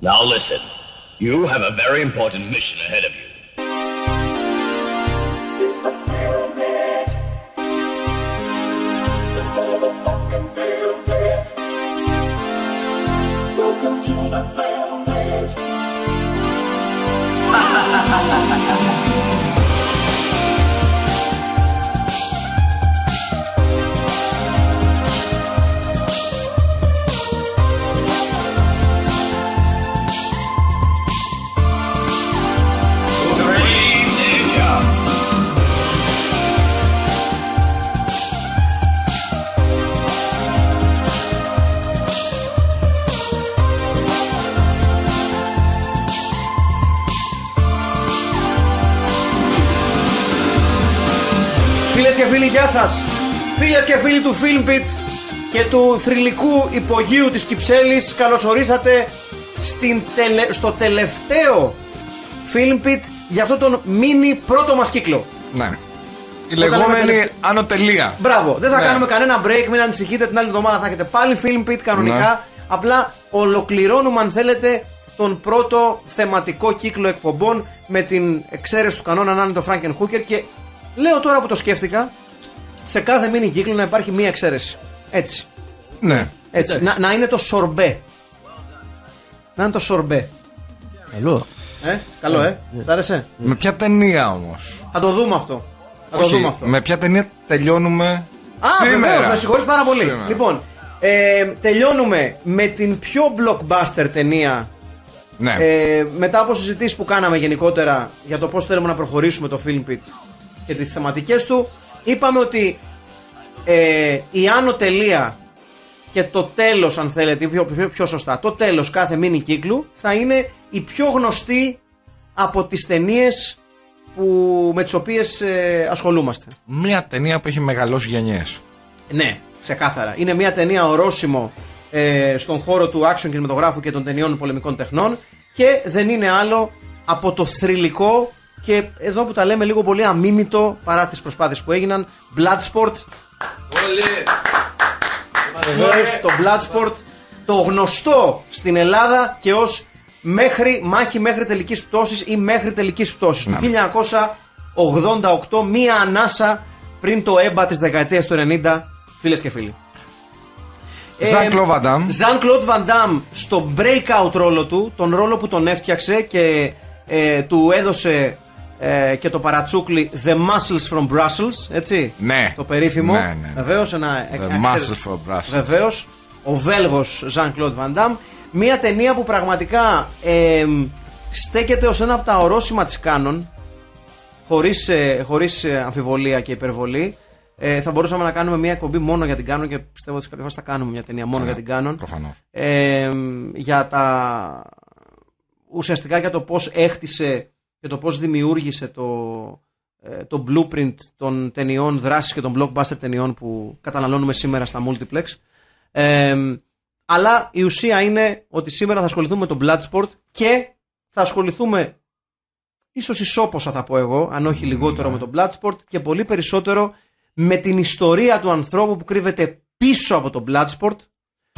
Now listen, you have a very important mission ahead of you. It's the field net. The motherfucking field net. Welcome to the field net. φίλοι, γεια σας! Φίλες και φίλοι του Filmpit και του θρηλυκού υπογείου της Κυψέλης, καλωσορίσατε στην στο τελευταίο Filmpit για αυτό τον μίνι πρώτο μας κύκλο. Ναι. Η λεγόμενη Ανοτελία Μπράβο. Δεν θα ναι. κάνουμε κανένα break, μην ανησυχείτε. Την άλλη εβδομάδα θα έχετε πάλι film κανονικά. Ναι. Απλά ολοκληρώνουμε, αν θέλετε, τον πρώτο θεματικό κύκλο εκπομπών με την εξαίρεση του κανόνα να είναι το και Λέω τώρα που το σκέφτηκα, σε κάθε μήνυ κύκλο να υπάρχει μία εξαίρεση. Έτσι. Ναι. Έτσι. Να, είναι το σορμπέ. Να είναι το σορμπέ. Καλό. Ε, καλό, ε. θα ναι. Με ποια ταινία όμως. Θα το δούμε αυτό. Θα το δούμε αυτό. Με ποια ταινία τελειώνουμε. Α, σήμερα. Βεβαίως, με συγχωρείς πάρα πολύ. Λοιπόν, ε, τελειώνουμε με την πιο blockbuster ταινία. Ναι. Ε, μετά από συζητήσεις που κάναμε γενικότερα για το πώς θέλουμε να προχωρήσουμε το Film Pit και τις θεματικές του. Είπαμε ότι ε, η άνω τελεία και το τέλος αν θέλετε, πιο, πιο, πιο σωστά, το τέλος κάθε μίνι κύκλου θα είναι η πιο γνωστή από τις ταινίες που, με τις οποίες ε, ασχολούμαστε. Μια ταινία που έχει μεγαλώσει γενιές. Ναι, ξεκάθαρα. Είναι μια ταινία ορόσημο ε, στον χώρο του action κινηματογράφου και των ταινιών πολεμικών τεχνών και δεν είναι άλλο από το θρηλυκό και εδώ που τα λέμε λίγο πολύ αμίμητο παρά τις προσπάθειες που έγιναν, Bloodsport. όλοι, το Bloodsport, το γνωστό στην Ελλάδα και ως μέχρι, μάχη μέχρι τελικής πτώσης ή μέχρι τελικής πτώσης. Το 1988, ναι. μία ανάσα πριν το έμπα της δεκαετίας του 90, φίλες και φίλοι. Ζαν Κλοντ Βαντάμ. Ζαν στο breakout ρόλο του, τον ρόλο που τον έφτιαξε και ε, του έδωσε ε, και το παρατσούκλι The Muscles from Brussels, έτσι. Ναι. Το περίφημο. Ναι, ναι, ναι. Βεβαίως ένα. The ε, Muscles from Brussels. Βεβαίως. Ο Βέλγος Jean-Claude Van Damme. Μία ταινία που πραγματικά ε, στέκεται ως ένα από τα ορόσημα της Κάνων. Χωρί χωρίς ε, ε, αμφιβολία και υπερβολή. Ε, θα μπορούσαμε να κάνουμε μια εκπομπή μόνο για την Κάνων και πιστεύω ότι κάποια θα κάνουμε μια ταινία μόνο για την Κάνων. Προφανώ. για τα. ουσιαστικά για το πώς έχτισε και το πώς δημιούργησε το, ε, το blueprint των ταινιών δράσης και των blockbuster ταινιών που καταναλώνουμε σήμερα στα multiplex. Ε, αλλά η ουσία είναι ότι σήμερα θα ασχοληθούμε με τον Bloodsport και θα ασχοληθούμε ίσως ισόποσα θα πω εγώ, αν όχι ναι. λιγότερο με τον Bloodsport και πολύ περισσότερο με την ιστορία του ανθρώπου που κρύβεται πίσω από τον Bloodsport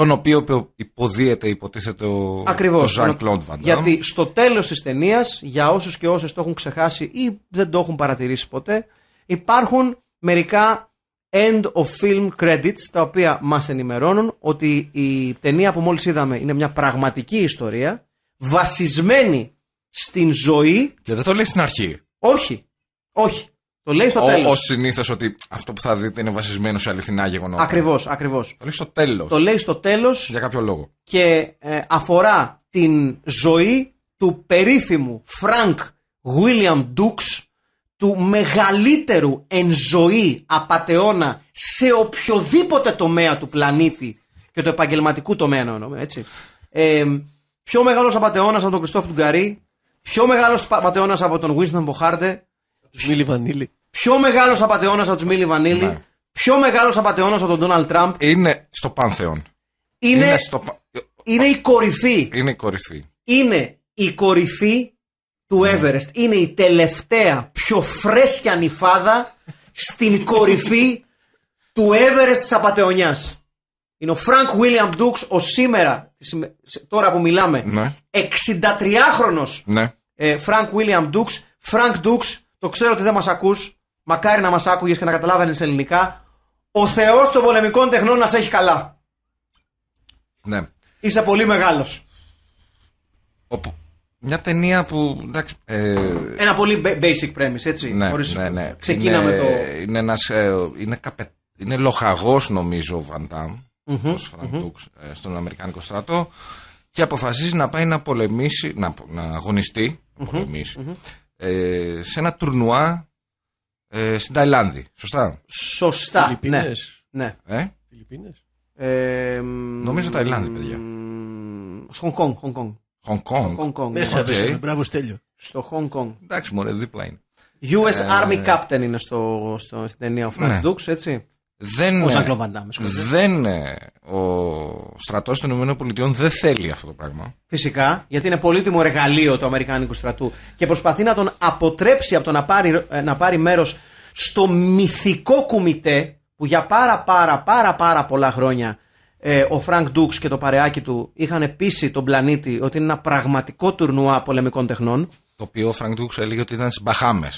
τον οποίο υποδίεται, υποτίθεται ο, ο Ζαν Κλοντ Γιατί στο τέλος της ταινίας, για όσους και όσες το έχουν ξεχάσει ή δεν το έχουν παρατηρήσει ποτέ, υπάρχουν μερικά end of film credits, τα οποία μας ενημερώνουν ότι η ταινία που μόλις είδαμε είναι μια πραγματική ιστορία, βασισμένη στην ζωή. Και δεν το λέει στην αρχή. Όχι, όχι. Το λέει συνήθως ότι αυτό που θα δείτε είναι βασισμένο σε αληθινά γεγονότα. Ακριβώς, ακριβώς. Το λέει στο τέλος. Το λέει στο τέλος. Για κάποιο λόγο. Και ε, αφορά την ζωή του περίφημου Frank William Dukes, του μεγαλύτερου εν ζωή απαταιώνα σε οποιοδήποτε τομέα του πλανήτη και του επαγγελματικού τομέα εννοώ, έτσι. Ε, πιο μεγάλος απαταιώνας από τον Κριστόφ Τουγκαρί, πιο μεγάλος απαταιώνας από τον Winston Μποχάρντε, Μίλι Βανίλη. Πιο μεγάλος απαταιώνας από τους Μίλι Βανίλη. Ναι. Πιο μεγάλος απαταιώνας από τον Ντόναλτ Τραμπ. Είναι στο πάνθεον. Είναι, στο... είναι η κορυφή. Είναι η κορυφή. Είναι η κορυφή του ναι. Everest. Είναι η τελευταία πιο φρέσκια νυφάδα στην κορυφή του Everest της Απατεωνιάς. Είναι ο Φρανκ Βίλιαμ Ντούξ, ο σήμερα, τώρα που μιλάμε, 63χρονος Φρανκ Βίλιαμ Ντούξ. Φρανκ Ντούξ, το ξέρω ότι δεν μας ακούς. Μακάρι να μας άκουγες και να καταλάβαινες ελληνικά. Ο Θεός των πολεμικών τεχνών να σε έχει καλά. Ναι. Είσαι πολύ μεγάλος. Μια ταινία που. Ε, ένα πολύ basic premise, έτσι. Ναι, χωρίς... ναι, ναι. Ξεκίναμε είναι, το. Είναι, ένας, ε, είναι, καπε... νομίζω, ο Βαντάμ. hmm ε, στον Αμερικάνικο στρατό και αποφασίζει να πάει να πολεμήσει, να, να αγωνιστεί, να πολεμησει να να αγωνιστει να πολεμησει σε ένα τουρνουά ε, στην Ταϊλάνδη. Σωστά. Σωστά. Ναι. Φιλιππίνες. Ναι. Ε? Φιλιππίνες. Ε, Νομίζω Ταϊλάνδη, παιδιά. Χονγκ Κονγκ. Χονγκ Κονγκ. Ναι. Μπράβο, στέλιο. Στο Χονγκ Κονγκ. Εντάξει, μωρέ, δίπλα είναι. US Army Captain είναι στο, στο, στην ταινία ο Φραντ ναι. έτσι. Δεν, δεν, ο ε, ε, στρατός των ΗΠΑ δεν θέλει αυτό το πράγμα. Φυσικά, γιατί είναι πολύτιμο εργαλείο του Αμερικάνικου στρατού και προσπαθεί να τον αποτρέψει από το να πάρει, ε, να πάρει μέρος στο μυθικό κουμιτέ που για πάρα πάρα πάρα πάρα πολλά χρόνια ο Φρανκ Ντούξ και το παρεάκι του είχαν πείσει τον πλανήτη ότι είναι ένα πραγματικό τουρνουά πολεμικών τεχνών. Το οποίο ο Φρανκ Ντούξ έλεγε ότι ήταν στις Μπαχάμες.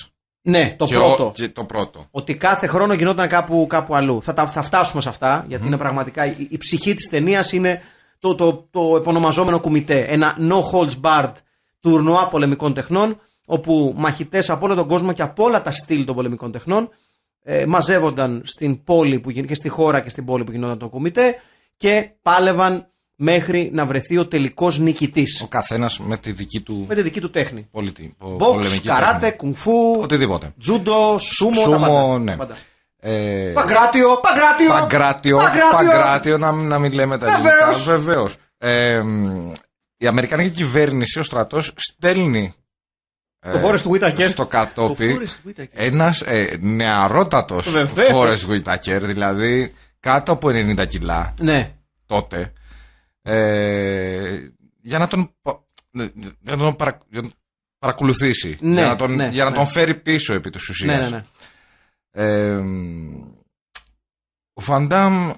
Ναι, το πρώτο. το πρώτο. Ότι κάθε χρόνο γινόταν κάπου, κάπου αλλού. Θα, θα φτάσουμε σε αυτά, γιατί είναι πραγματικά. Η, ψυχή της ταινίας είναι το, το, το επωνομαζόμενο κουμιτέ. Ένα no holds barred τουρνουά πολεμικών τεχνών, όπου μαχητές από όλο τον κόσμο και από όλα τα στυλ των πολεμικών τεχνών ε, μαζεύονταν στην πόλη που, και στη χώρα και στην πόλη που γινόταν το κουμιτέ και πάλευαν μέχρι να βρεθεί ο τελικός νικητής. Ο καθένας με τη δική του. Με τη δική του τέχνη. Πολιτή, καράτε, κουνφού. Οτιδήποτε. Τζούντο, σούμο. Σούμο, τα πάντα. ναι. Ε... Παγκράτιο, παγκράτιο, παγκράτιο, παγκράτιο, να, να μην λέμε τα ελληνικά. Βεβαίως. Ε, η Αμερικανική κυβέρνηση, ο στρατός, στέλνει το Forest Whitaker. Στο κατόπι. Ένας ε, νεαρότατος Forest Whitaker, δηλαδή κάτω από 90 κιλά. Ναι. Τότε. Ε, για να τον, ναι, για να τον παρα, για να παρακολουθήσει. για να, τον, ναι, για να ναι, τον φέρει πίσω επί της ουσίας. Ναι, ναι, ο Φαντάμ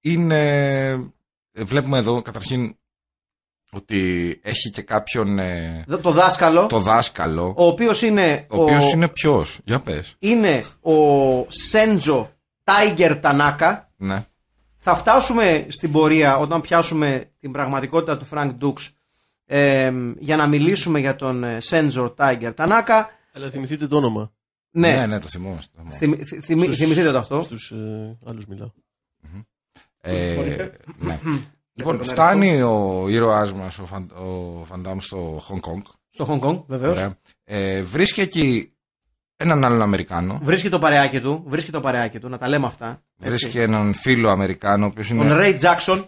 είναι... Ε, βλέπουμε εδώ καταρχήν ότι έχει και κάποιον. Ε, το δάσκαλο. Το δάσκαλο. Ο οποίος είναι. Ο, ο οποίο είναι ποιος, για πες Είναι ο Σέντζο Τάιγκερ Τανάκα. Ναι. Θα φτάσουμε στην πορεία όταν πιάσουμε την πραγματικότητα του Frank Dux για να μιλήσουμε για τον ε, Sensor Tiger Tanaka. Αλλά θυμηθείτε το όνομα. Ναι, ναι, ναι το θυμόμαστε. θυμηθείτε το αυτό. Στους ε, άλλους Ε, ναι. Λοιπόν, ναι, ναι, φτάνει ναι. ο ήρωάς μας, ο, ο Φαντάμ, στο Hong Κόνγκ. Στο Χονγκ Κόνγκ, βεβαίω. Ε, βρίσκει εκεί έναν άλλον Αμερικάνο. Βρίσκει το παρεάκι του, βρίσκει το παρεάκι να τα λέμε αυτά. Βρίσκει έναν φίλο Αμερικάνο, ο Τον Ray Jackson,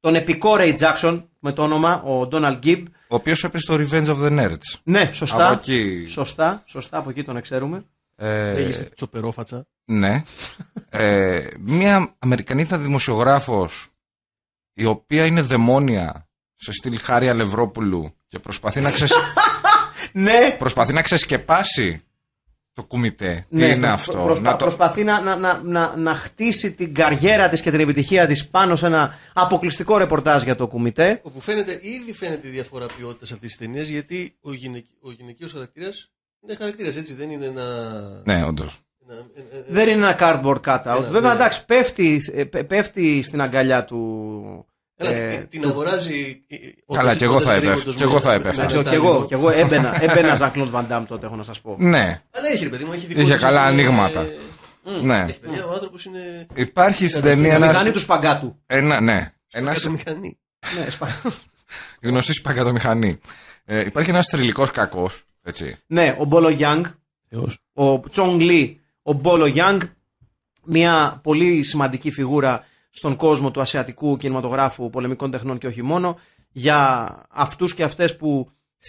τον επικό Ray Jackson, με το όνομα, ο Donald Gibb. Ο οποίος έπεσε στο Revenge of the Nerds. Ναι, σωστά. Από εκεί... Σωστά, σωστά, από εκεί τον ξέρουμε. Ε... Έχεις τσοπερόφατσα. Ναι. ε, μια Αμερικανίδα δημοσιογράφος η οποία είναι δαιμόνια σε στυλ Χάρη Αλευρόπουλου και προσπαθεί να, ξεσ... ναι. προσπαθεί να ξεσκεπάσει το κουμιτέ. Τι ναι, είναι αυτό. να Προσπαθεί να, να, να, να, χτίσει την καριέρα της και την επιτυχία της πάνω σε ένα αποκλειστικό ρεπορτάζ για το κουμιτέ. Όπου φαίνεται, ήδη φαίνεται η διαφορά ποιότητας αυτής της ταινίας γιατί ο, γυναικ, ο γυναικείος χαρακτήρας είναι χαρακτήρας, έτσι δεν είναι ένα. Ναι, όντως. Ε, ε, ε, δεν είναι ένα cardboard cutout. Ένα, Βέβαια, ναι. εντάξει, πέφτει, πέφτει στην αγκαλιά του, ε, την αγοράζει. Ο Καλά, και εγώ θα έπεφτα. Και εγώ θα εγώ, εγώ έμπαινα, έμπαινα Κλοντ Βαντάμ τότε, έχω να σας πω. Ναι. Αλλά έχει, παιδί μου, έχει Είχε καλά ε, ανοίγματα. Ε, ναι. Ο άνθρωπος είναι. Υπάρχει στην ταινία ένας. Μηχανή του σπαγκάτου. Ένα, ναι. Ένα. Ναι, Γνωστή σπαγκατομηχανή. Ε, υπάρχει ένας τριλικό κακό. Ναι, ο Μπόλο Γιάνγκ. Ο Τσόγγλί, Λί. Ο Μπόλο Γιάνγκ. Μια πολύ σημαντική φιγούρα στον κόσμο του ασιατικού κινηματογράφου πολεμικών τεχνών και όχι μόνο, για αυτούς και αυτές που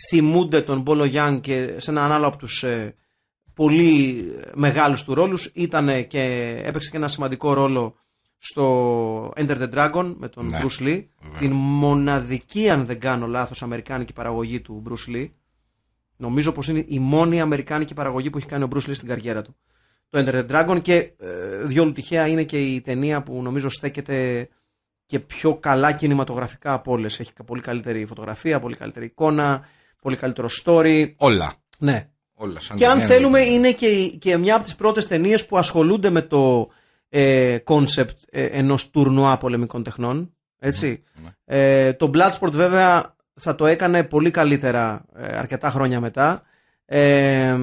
θυμούνται τον Μπόλο Γιάνγκ και σε έναν άλλο από τους ε, πολύ μεγάλους του ρόλους ήταν και έπαιξε και ένα σημαντικό ρόλο στο Enter the Dragon με τον ναι, Bruce Lee την μοναδική αν δεν κάνω λάθος αμερικάνικη παραγωγή του Bruce Lee νομίζω πως είναι η μόνη αμερικάνικη παραγωγή που έχει κάνει ο Bruce Lee στην καριέρα του το Enter the Dragon και ε, διόλου τυχαία είναι και η ταινία που νομίζω στέκεται και πιο καλά κινηματογραφικά από όλες. Έχει πολύ καλύτερη φωτογραφία, πολύ καλύτερη εικόνα, πολύ καλύτερο story. Όλα. Ναι. Όλα, σαν και αν θέλουμε, είναι, και, και μια από τις πρώτες ταινίες που ασχολούνται με το κόνσεπτ concept ε, ενός τουρνουά πολεμικών τεχνών. Έτσι. Ναι, ναι. Ε, το Bloodsport βέβαια θα το έκανε πολύ καλύτερα ε, αρκετά χρόνια μετά. Ε,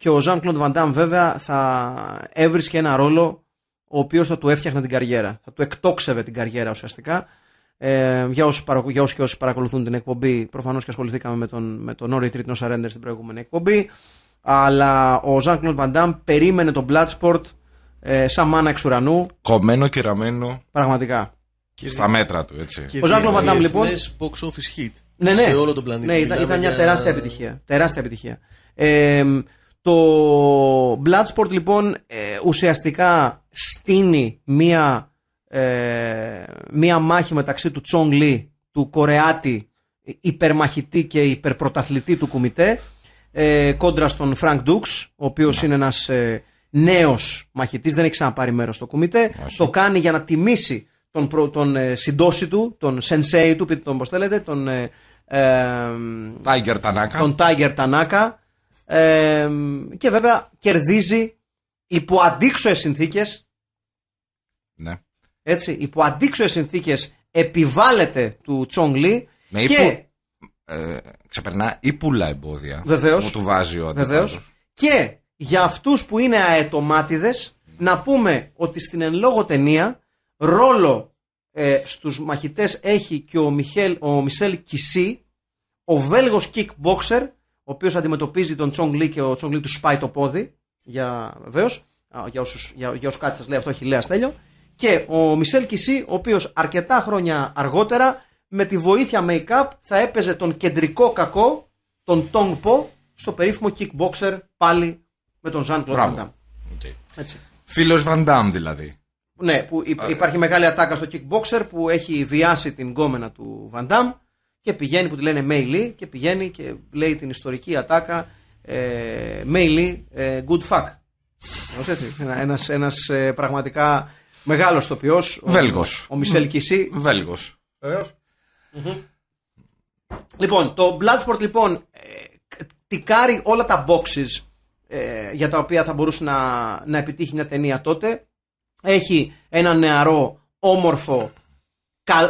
και ο Ζαν Κλοντ Βαντάμ βέβαια θα έβρισκε ένα ρόλο ο οποίος θα του έφτιαχνε την καριέρα, θα του εκτόξευε την καριέρα ουσιαστικά. Ε, για, όσους και όσοι παρακολουθούν την εκπομπή, προφανώς και ασχοληθήκαμε με τον, με τον Ori Treat No στην προηγούμενη εκπομπή, αλλά ο Ζαν Κλοντ Βαντάμ περίμενε τον Bloodsport ε, σαν μάνα εξ ουρανού. Κομμένο και ραμμένο. Πραγματικά. Και στα μέτρα του, έτσι. Και ο Ζαν Κλοντ Βαντάμ λοιπόν. box office hit. Ναι, ναι. Σε όλο τον πλανήτη. Ναι, ήταν, μια τεράστια επιτυχία. Τεράστια επιτυχία. Ε, το Bloodsport λοιπόν ε, ουσιαστικά στείνει μία, ε, μία μάχη μεταξύ του Τσόγκ Λι, του Κορεάτη υπερμαχητή και υπερπροταθλητή του Κουμιτέ ε, κόντρα στον Φρανκ Ντούξ, ο οποίος ναι. είναι ένας ε, νέος μαχητής, δεν έχει ξαναπάρει μέρος στο Κουμιτέ. Το κάνει για να τιμήσει τον, προ, τον ε, συντόση του, τον σενσέι του, πείτε τον πώς θέλετε, τον... Tiger Τον Tiger Tanaka και βέβαια κερδίζει υπό αντίξωες συνθήκες. Ναι. Έτσι, υπό αντίξωες συνθήκες επιβάλλεται του Τσόγκ Λί. Με και... Υπου... Ε, ξεπερνά ύπουλα εμπόδια που του βάζει ο αντίπαλος. Και για αυτούς που είναι αετομάτιδες να πούμε ότι στην εν λόγω ταινία ρόλο ε, στους μαχητές έχει και ο, Μιχέλ, ο Μισελ Κισί, ο Βέλγος kickboxer ο οποίος αντιμετωπίζει τον Τσόγκ Λί και ο Τσόγκ Λί του σπάει το πόδι. Για, βεβαίως, για, όσους για, για κάτι σας λέει αυτό, λέει αστέλιο, Και ο Μισελ Κισί, ο οποίος αρκετά χρόνια αργότερα με τη βοήθεια make-up θα έπαιζε τον κεντρικό κακό, τον Τόγκ Πο, στο περίφημο kickboxer πάλι με τον Ζαν Κλοντ Βαντάμ. Φίλο Βαντάμ δηλαδή. Ναι, που υπάρχει ε. μεγάλη ατάκα στο kickboxer που έχει βιάσει την κόμενα του Βαντάμ και πηγαίνει που τη λένε Μέιλι και πηγαίνει και λέει την ιστορική ατάκα Μέιλι ε, ε, good fuck. ένας, ένας ε, πραγματικά μεγάλος τοπιός. Βέλγος. Ο, ο Μισελ Κισί. Λοιπόν, το Bloodsport λοιπόν ε, τικάρει όλα τα boxes για τα οποία θα μπορούσε να, να επιτύχει μια ταινία τότε. Έχει ένα νεαρό, όμορφο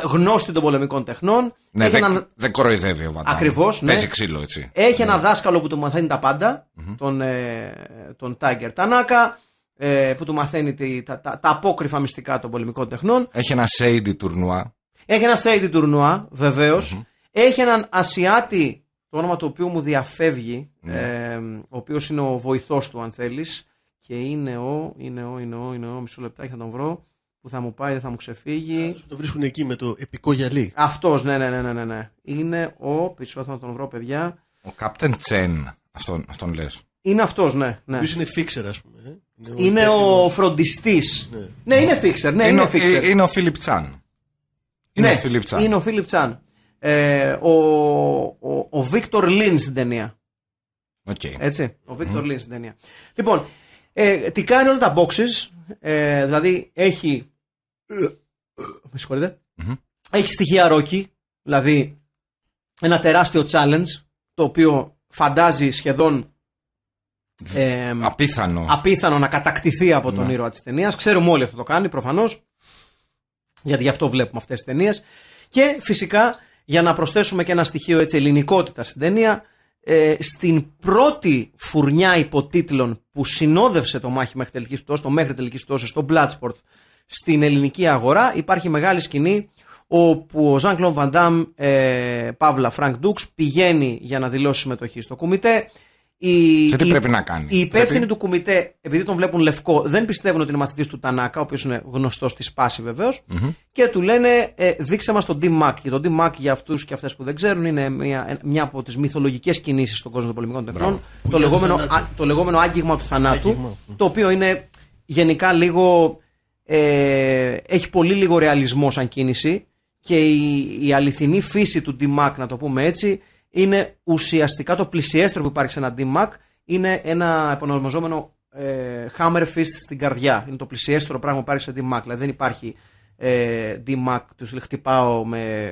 γνώστη των πολεμικών τεχνών. Ναι, δεν έναν... κοροϊδεύει ο Βαντάμ. Ακριβώς. Ναι. Παίζει ξύλο, έτσι. Έχει ένα ναι. δάσκαλο που του μαθαίνει τα παντα τον, Τάγκερ Τανάκα, ε, που του μαθαίνει τα, τα, τα, απόκριφα μυστικά των πολεμικών τεχνών. Έχει ένα Σέιντι τουρνουά. Έχει ένα Σέιντι τουρνουά, Έχει έναν Ασιάτη, το όνομα του οποίου μου διαφευγει ναι. ε, ο οποίος είναι ο βοηθός του, αν θέλεις. Και είναι ο, είναι ο, είναι ο, είναι ο, μισό λεπτάκι θα τον βρω που θα μου πάει, δεν θα μου ξεφύγει. Ε, αυτός το βρίσκουν εκεί με το επικό γυαλί. Αυτός, ναι, ναι, ναι, ναι, ναι, ναι. Είναι ο. Πίσω θα τον βρω, παιδιά. Ο Captain Chen. Αυτόν, αυτόν λες. Είναι αυτός, ναι. ναι. Ποιο είναι fixer, ας πούμε. Είναι, ο, ο φροντιστής. Ναι. είναι fixer. Ναι, είναι, ο, είναι, είναι ο Φίλιπ Τσάν. Είναι ναι, ο Φίλιπ Τσάν. Είναι ο Φίλιπ Τσάν. Ε, ο, ο, ο Βίκτορ Λίν στην ταινία. Okay. Έτσι, ο Βίκτορ mm. Λίν στην ταινία. Λοιπόν, ε, τι κάνει όλα τα boxes. Ε, δηλαδή έχει με συγχωρειτε Έχει στοιχεία ρόκι, δηλαδή ένα τεράστιο challenge το οποίο φαντάζει σχεδόν ε, απίθανο. απίθανο να κατακτηθεί από τον ναι. ήρωα της ταινίας. Ξέρουμε όλοι αυτό το κάνει προφανώς. Γιατί γι' αυτό βλέπουμε αυτές τις ταινίες. Και φυσικά για να προσθέσουμε και ένα στοιχείο έτσι, ελληνικότητα στην ταινία, ε, στην πρώτη φουρνιά υποτίτλων που συνόδευσε το μάχη μέχρι τελικής πτώσης, το μέχρι τελικής πτώσης στο Bloodsport στην ελληνική αγορά. Υπάρχει μεγάλη σκηνή όπου ο Ζαν Κλον Βαντάμ, Παύλα Φρανκ Ντούξ, πηγαίνει για να δηλώσει συμμετοχή στο κουμιτέ. Η, και τι πρέπει να κάνει. Οι υπεύθυνοι του κουμιτέ, επειδή τον βλέπουν λευκό, δεν πιστεύουν ότι είναι μαθητής του Τανάκα, ο οποίος είναι γνωστός στη σπάση και του λένε ε, δείξε μας τον d Μακ Και τον Τιμ Μακ για αυτούς και αυτές που δεν ξέρουν είναι μια, ε, μια από τις μυθολογικές κινήσεις στον κόσμο των πολεμικών τεχνών. Το λεγόμενο, το λεγόμενο άγγιγμα του θανάτου, το οποίο είναι γενικά λίγο ε, έχει πολύ λίγο ρεαλισμό σαν κίνηση και η, η αληθινή φύση του DMAC, να το πούμε έτσι, είναι ουσιαστικά το πλησιέστρο που υπάρχει σε ένα DMAC, είναι ένα επονομαζόμενο ε, hammer fist στην καρδιά. Είναι το πλησιέστερο πράγμα που υπάρχει σε DMAC. Δηλαδή δεν υπάρχει ε, DMAC, τους χτυπάω με,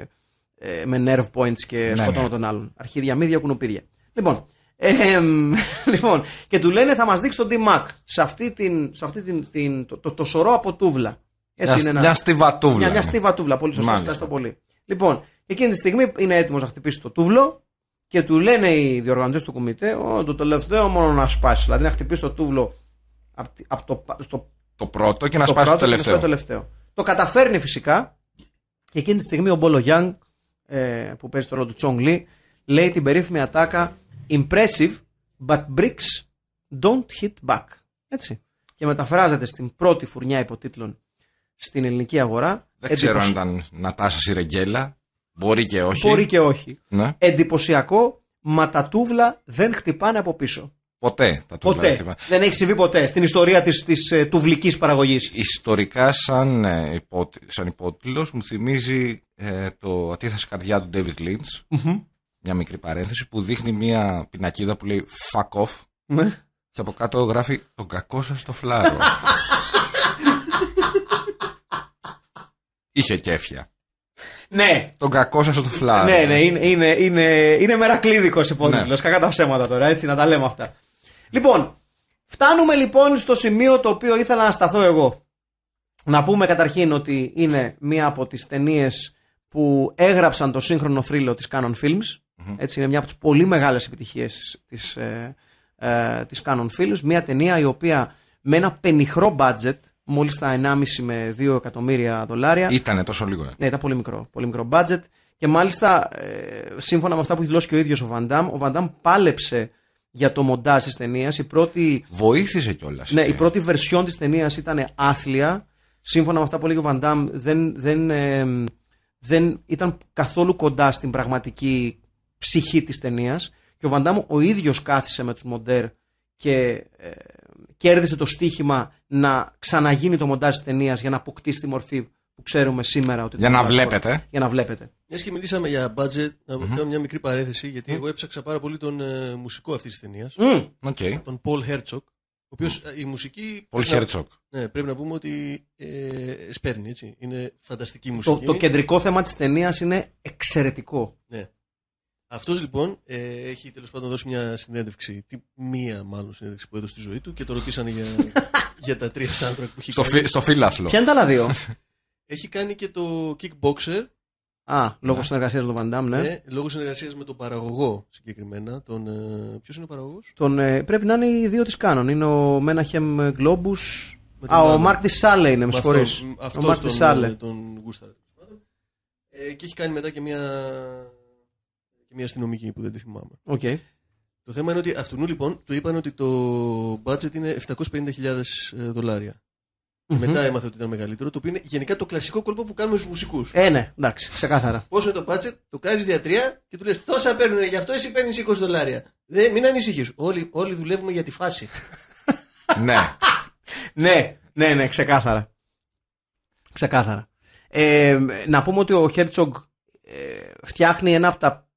ε, με nerve points και ναι, σκοτώνω ναι. τον άλλον. Αρχίδια, μύδια, κουνουπίδια. Λοιπόν, ε, λοιπόν, και του λένε θα μας δείξει τον d Μακ σε αυτή την, σε αυτή την, την το, το, το, σωρό από τούβλα. Έτσι μια, είναι ένα, μια στιβατούβλα. Μια, μια πολύ σωστά. Ευχαριστώ πολύ. Λοιπόν, εκείνη τη στιγμή είναι έτοιμος να χτυπήσει το τούβλο και του λένε οι διοργανωτές του κομιτέ, το τελευταίο μόνο να σπάσει. Δηλαδή να χτυπήσει το τούβλο από, το, το πρώτο και να το σπάσει το τελευταίο. το τελευταίο. Το καταφέρνει φυσικά και εκείνη τη στιγμή ο Μπόλο Γιάνγκ ε, που παίζει το ρόλο του Τσόγγλι λέει την περίφημη ατάκα Impressive, but bricks don't hit back. Έτσι. Και μεταφράζεται στην πρώτη φουρνιά υποτίτλων στην ελληνική αγορά. Δεν ξέρω αν ήταν Νατάσα ή Ρεγγέλα. Μπορεί και όχι. Μπορεί και όχι. Ναι. Εντυπωσιακό, μα τα τούβλα δεν χτυπάνε από πίσω. Ποτέ τα τούβλα ποτέ. δεν χτυπάνε. Δεν έχει συμβεί ποτέ στην ιστορία της της, ε, τουβλικής παραγωγής. Ιστορικά, σαν, ε, σαν υπότιτλος, μου θυμίζει ε, το Ατίθεση Καρδιά του David Lynch μια μικρή παρένθεση που δείχνει μια πινακίδα που λέει fuck off ναι. και από κάτω γράφει τον κακό σας το φλάρο. Είχε κέφια. Ναι. Τον κακό σας το φλάρο. Ναι, ναι, είναι, είναι, είναι, είναι μερακλίδικος υπότιτλο. Ναι. Κακά τα ψέματα τώρα, έτσι, να τα λέμε αυτά. Λοιπόν, φτάνουμε λοιπόν στο σημείο το οποίο ήθελα να σταθώ εγώ. Να πούμε καταρχήν ότι είναι μία από τις ταινίες που έγραψαν το σύγχρονο θρύλο της Canon Films. Έτσι, είναι μια από τις πολύ μεγάλες επιτυχίες Της ε, ε, της Canon Films. Μια ταινία η οποία με ένα πενιχρό budget, Μόλις τα 1,5 με 2 εκατομμύρια δολάρια. Ήτανε τόσο λίγο, ε. Ναι, ήταν πολύ μικρό, πολύ μικρό budget. Και μάλιστα, ε, σύμφωνα με αυτά που έχει δηλώσει και ο ίδιος ο Βαντάμ, ο Βαντάμ πάλεψε για το μοντάζ της ταινίας Η πρώτη. Βοήθησε κιόλας. Ναι, η πρώτη βερσιόν της ταινίας ήταν άθλια. Σύμφωνα με αυτά που έλεγε ο Βαντάμ, δεν, δεν, ε, δεν ήταν καθόλου κοντά στην πραγματική ψυχή της ταινίας. Και ο Βαντάμου ο ίδιος κάθισε με τους μοντέρ και ε, κέρδισε το στίχημα να ξαναγίνει το μοντάζ της ταινίας για να αποκτήσει τη μορφή που ξέρουμε σήμερα. Ότι για, να βλέπετε. για να βλέπετε. Μιας και μιλήσαμε για budget, να mm κάνω μια μικρή παρέθεση, εγώ έψαξα πάρα πολύ τον ε, μουσικό αυτής της ταινίας. Mm. Okay. Τον Paul Herzog. Ο οποίος mm. Ε, η μουσική. Πολ Χέρτσοκ. Ναι, πρέπει να πούμε ότι ε, σπέρνει, έτσι. Είναι φανταστική μουσική. Το, το κεντρικό θέμα της ταινίας είναι εξαιρετικό. Ναι. Αυτός λοιπόν ε, έχει τέλος πάντων δώσει μια συνέντευξη, τη, μία μάλλον συνέντευξη που έδωσε στη ζωή του και το ρωτήσανε για, για τα τρία soundtrack που έχει κάνει. στο φιλάθλο. Ποια είναι τα άλλα δύο. έχει κάνει και το kickboxer. Α, λόγω ναι. συνεργασίας με τον Βαντάμ, ναι. ναι. Λόγω συνεργασίας με τον παραγωγό συγκεκριμένα. Τον, ε, Ποιος είναι ο παραγωγός? Ε, πρέπει να είναι οι δύο της Κάνων. Είναι ο Μέναχεμ Globus. Α, ο Μάρκ τη Σάλε είναι, με συγχωρεί. Αυτός τον, ε, τον, τον Ε, και έχει κάνει μετά και μια μια αστυνομική που δεν τη θυμάμαι. Okay. Το θέμα είναι ότι αυτού λοιπόν του είπαν ότι το budget είναι 750.000 ε, δολάρια. Mm-hmm. Και μετά έμαθε ότι ήταν μεγαλύτερο, το οποίο είναι γενικά το κλασικό κόλπο που κάνουμε στους μουσικούς. Ε, ναι, εντάξει, ξεκάθαρα. Πόσο είναι το budget, το κάνεις διατρία και του λες τόσα παίρνουν, γι' αυτό εσύ παίρνεις 20 δολάρια. Δε, μην ανησυχείς. Όλοι, όλοι δουλεύουμε για τη φάση. ναι. ναι, ναι, ναι, ξεκάθαρα. Ξεκάθαρα. Ε, να πούμε ότι ο Χέρτσογκ ε, φτιάχνει ένα από τα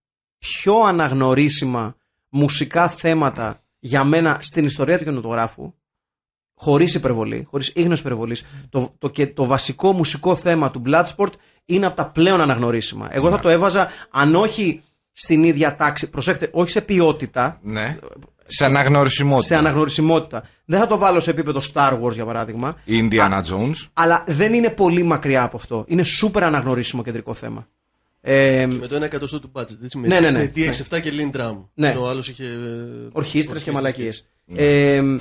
πιο αναγνωρίσιμα μουσικά θέματα για μένα στην ιστορία του κινηματογράφου, χωρίς υπερβολή, χωρίς ίγνωση υπερβολής, το, το, το βασικό μουσικό θέμα του Bloodsport είναι από τα πλέον αναγνωρίσιμα. Εγώ θα ναι. το έβαζα, αν όχι στην ίδια τάξη, προσέξτε όχι σε ποιότητα. Ναι. Σε αναγνωρισιμότητα. Σε αναγνωρισιμότητα. Δεν θα το βάλω σε επίπεδο Star Wars για παράδειγμα. Indiana Jones. αλλά δεν είναι πολύ μακριά από αυτό. Είναι σούπερ αναγνωρίσιμο κεντρικό θέμα. Ε, με το 1 εκατοστό του budget. Έτσι, με ναι, ναι, ε, ναι. 7 ναι. και Lean Drum. Ναι. Ο άλλος είχε. Ε, Ορχήστρες και μαλακίε. Ε, ναι.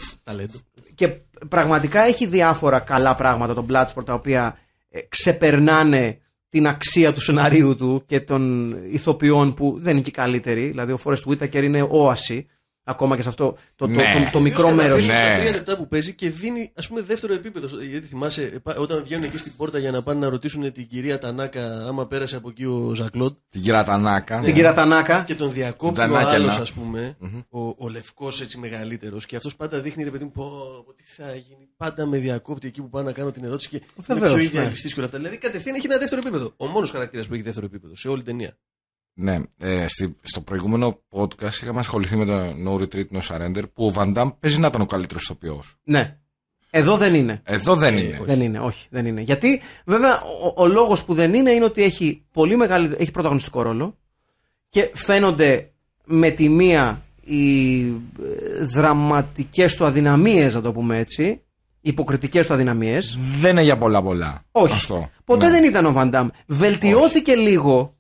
Και πραγματικά έχει διάφορα καλά πράγματα τον Bloodsport τα οποία ξεπερνάνε την αξία του σεναρίου του και των ηθοποιών που δεν είναι και καλύτεροι. Δηλαδή ο Forest Whitaker είναι όαση ακόμα και σε αυτό το, ναι. το, το, το μικρό μέρο. Ναι. Στα τρία λεπτά που παίζει και δίνει ας πούμε, δεύτερο επίπεδο. Ε, γιατί θυμάσαι, ε, όταν βγαίνουν εκεί στην πόρτα για να πάνε να ρωτήσουν την κυρία Τανάκα, άμα πέρασε από εκεί ο Ζακλόντ. Την κυρία Τανάκα. Ναι. Την κυρία Τανάκα. Και τον διακόπτει ο άλλο, ας πούμε, mm-hmm. ο, ο λευκός έτσι μεγαλύτερος. Και αυτός πάντα δείχνει ρε παιδί μου, πω, τι θα γίνει. Πάντα με διακόπτει εκεί που πάω να κάνω την ερώτηση και Βεβαίως, είναι πιο ναι. ιδεαλιστής και όλα αυτά. Δηλαδή κατευθείαν έχει ένα δεύτερο επίπεδο. Ο μόνος χαρακτήρας που έχει δεύτερο επίπεδο σε όλη την ταινία. Ναι, ε, στο προηγούμενο podcast είχαμε ασχοληθεί με το No Retreat, No Surrender που ο Βαντάμ παίζει να ήταν ο καλύτερος ηθοποιός. Ναι. Εδώ δεν είναι. Εδώ δεν είναι. Όχι. Δεν είναι, όχι, δεν είναι. Γιατί βέβαια ο, ο λόγος που δεν είναι είναι ότι έχει, πολύ μεγάλη, έχει πρωταγωνιστικό ρόλο και φαίνονται με τη μία οι ε, δραματικές του αδυναμίες, να το πούμε έτσι υποκριτικές του αδυναμίες. δεν είναι για πολλά πολλά όχι, αυτό. ποτέ ναι. δεν ήταν ο Βαντάμ βελτιώθηκε Όχι. λίγο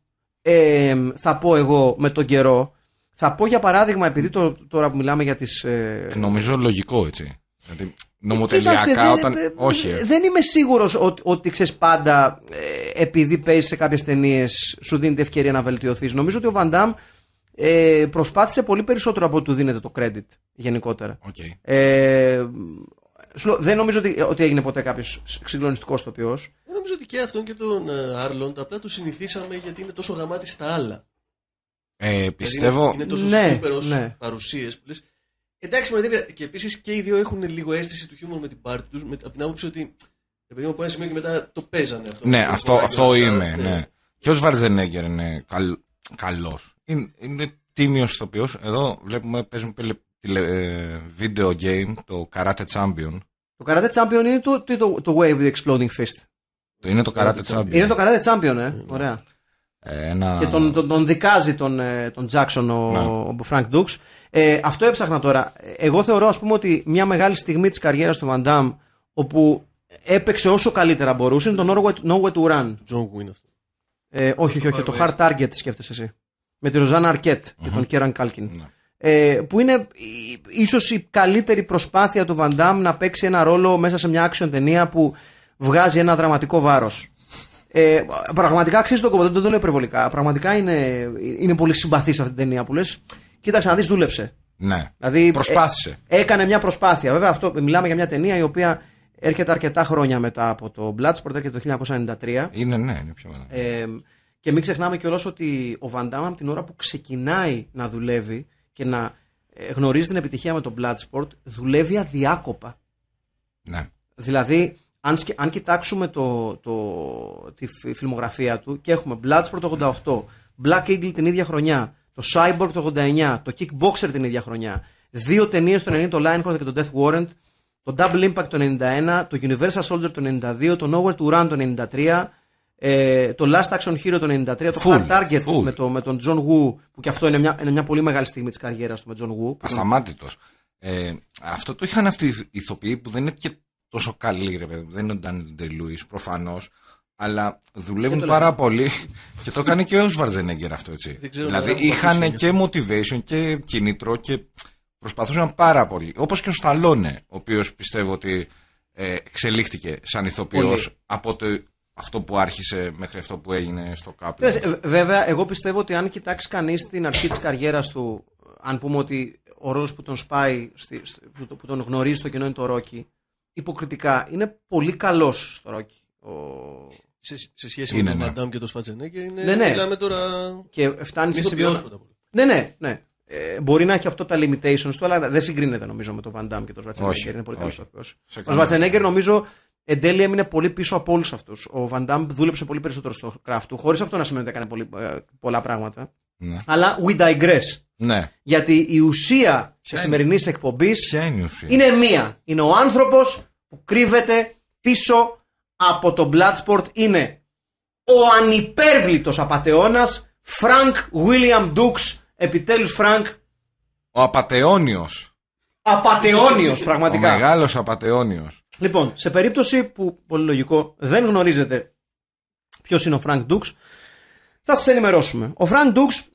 θα πω εγώ με τον καιρό. Θα πω για παράδειγμα, επειδή το, τώρα που μιλάμε για τις... Ε, ε, νομίζω λογικό έτσι. Γιατί νομοτελειακά όταν... Δεν, όχι. Δεν είμαι σίγουρος ότι, ότι πάντα ε, επειδή παίζεις σε κάποιες ταινίες σου δίνεται ευκαιρία να βελτιωθείς. Νομίζω ότι ο Βαντάμ ε, προσπάθησε πολύ περισσότερο από του δίνεται το credit γενικότερα. Okay. Ε, δεν νομίζω ότι, ότι έγινε ποτέ κάποιος το τοπιός νομίζω ότι και αυτόν και τον Άρλοντ ε, απλά το συνηθίσαμε γιατί είναι τόσο γαμάτι στα άλλα. Ε, δηλαδή, πιστεύω. είναι, τόσο ναι, σούπερ ναι. παρουσίες που λες. Εντάξει, μα Και επίσης και οι δύο έχουν λίγο αίσθηση του χιούμορ με την πάρτη τους, από την άποψη ότι. Επειδή μου από ένα σημείο και μετά το παίζανε αυτό. Ναι, αυτό, αυτό είμαι. Ε, ναι. ναι. Και ο Σβαρζενέγκερ είναι καλ, καλός. Είναι, είναι τίμιος ηθοποιός. Εδώ βλέπουμε παίζουν βίντεο game, το Karate Champion. Το Karate Champion είναι το, το, το, το Wave the Exploding Fist. Το είναι το καράτε Champion. Είναι το Karate Champion, ε. Ωραία. Ε, ένα... Και τον, τον, τον, δικάζει τον, ε, τον Τζάξον ο, ο Frank Ντούξ. Ε, αυτό έψαχνα τώρα. Εγώ θεωρώ, ας πούμε, ότι μια μεγάλη στιγμή της καριέρας του Damme, όπου έπαιξε όσο καλύτερα μπορούσε είναι το Nowhere to Run. John Wynn αυτό. Ε, όχι, όχι, όχι, το Hard Target σκέφτεσαι εσύ. Με τη Ροζάνα Αρκέτ και τον Κέραν Κάλκιν. Ναι. Ε, που είναι ίσως η καλύτερη προσπάθεια του Damme να παίξει ένα ρόλο μέσα σε μια action ταινία που βγάζει ένα δραματικό βάρος. Ε, πραγματικά αξίζει τον κόπο, δεν το λέω υπερβολικά. Πραγματικά είναι, είναι πολύ συμπαθής αυτή την ταινία που λες. Κοίταξε να δεις, δούλεψε. Ναι. Δηλαδή, Προσπάθησε. Ε, έκανε μια προσπάθεια. Βέβαια, αυτό, μιλάμε για μια ταινία η οποία έρχεται αρκετά χρόνια μετά από το Bloodsport, έρχεται το 1993. Είναι, ναι, είναι πιο Ε, και μην ξεχνάμε κιόλας ότι ο Βαντάμα από την ώρα που ξεκινάει να δουλεύει και να ε, γνωρίζει την επιτυχία με τον Bloodsport, δουλεύει αδιάκοπα. Ναι. Δηλαδή, αν, αν κοιτάξουμε το, το, τη φιλμογραφία του και έχουμε Bloodsport το 88, Black Eagle την ίδια χρονιά, το Cyborg το 89, το Kickboxer την ίδια χρονιά, δύο ταινίες το 90, το Lionheart και το Death Warrant, το Double Impact το 91, το Universal Soldier το 92, το Nowhere to Run το 93, ε, το Last Action Hero το 93, το full, Hard Target Με, το, με τον John Woo, που και αυτό είναι μια, μια πολύ μεγάλη στιγμή της καριέρας του με τον John Woo. Ασταμάτητος. Ε, αυτό το είχαν αυτοί οι ηθοποιοί που δεν είναι τόσο καλή, ρε παιδί Δεν είναι ο Ντάνιλ Ντε προφανώς. Αλλά δουλεύουν πάρα πολύ και το έκανε και ο Σβαρτζενέγκερ αυτό έτσι. δηλαδή είχαν και motivation και κίνητρο και προσπαθούσαν πάρα πολύ. Όπως και ο Σταλόνε, ο οποίος πιστεύω ότι ε, εξελίχθηκε σαν ηθοποιός από το αυτό που άρχισε μέχρι αυτό που έγινε στο κάπλο. Ε, βέβαια, εγώ πιστεύω ότι αν κοιτάξει κανείς την αρχή της καριέρας του, αν πούμε ότι ο ρόλος που τον σπάει, που τον γνωρίζει στο κοινό είναι το Ρόκι, υποκριτικά είναι πολύ καλός στο Ρόκι. Ο... Σε, σε, σχέση είναι, με τον ναι. και τον Σφατζενέκερ είναι. Ναι, ναι. Μιλάμε τώρα. Και φτάνει σε σημείο. Ναι, ναι, ναι. Ε, μπορεί να έχει αυτό τα limitations του, αλλά δεν συγκρίνεται νομίζω με τον Βαντάμ και τον Σβατσενέγκερ. Είναι πολύ καλός ηθοποιό. Ο Σβατσενέγκερ νομίζω εν τέλει έμεινε πολύ πίσω από όλους αυτούς. Ο Βαντάμ δούλεψε πολύ περισσότερο στο craft του, χωρίς αυτό να σημαίνει ότι έκανε πολύ, ε, πολλά πράγματα. Ναι. Αλλά we digress. Ναι. Γιατί η ουσία της σημερινή εκπομπή είναι, μία. Είναι ο άνθρωπος που κρύβεται πίσω από το Bloodsport. Είναι ο ανυπέρβλητος απατεώνας Frank William Dukes. Επιτέλους Frank. Ο απατεώνιος. Απατεώνιος πραγματικά. Ο μεγάλος απατεώνιος. Λοιπόν, σε περίπτωση που, πολύ λογικό, δεν γνωρίζετε ποιος είναι ο Frank Dukes, θα σας ενημερώσουμε. Ο Frank Dukes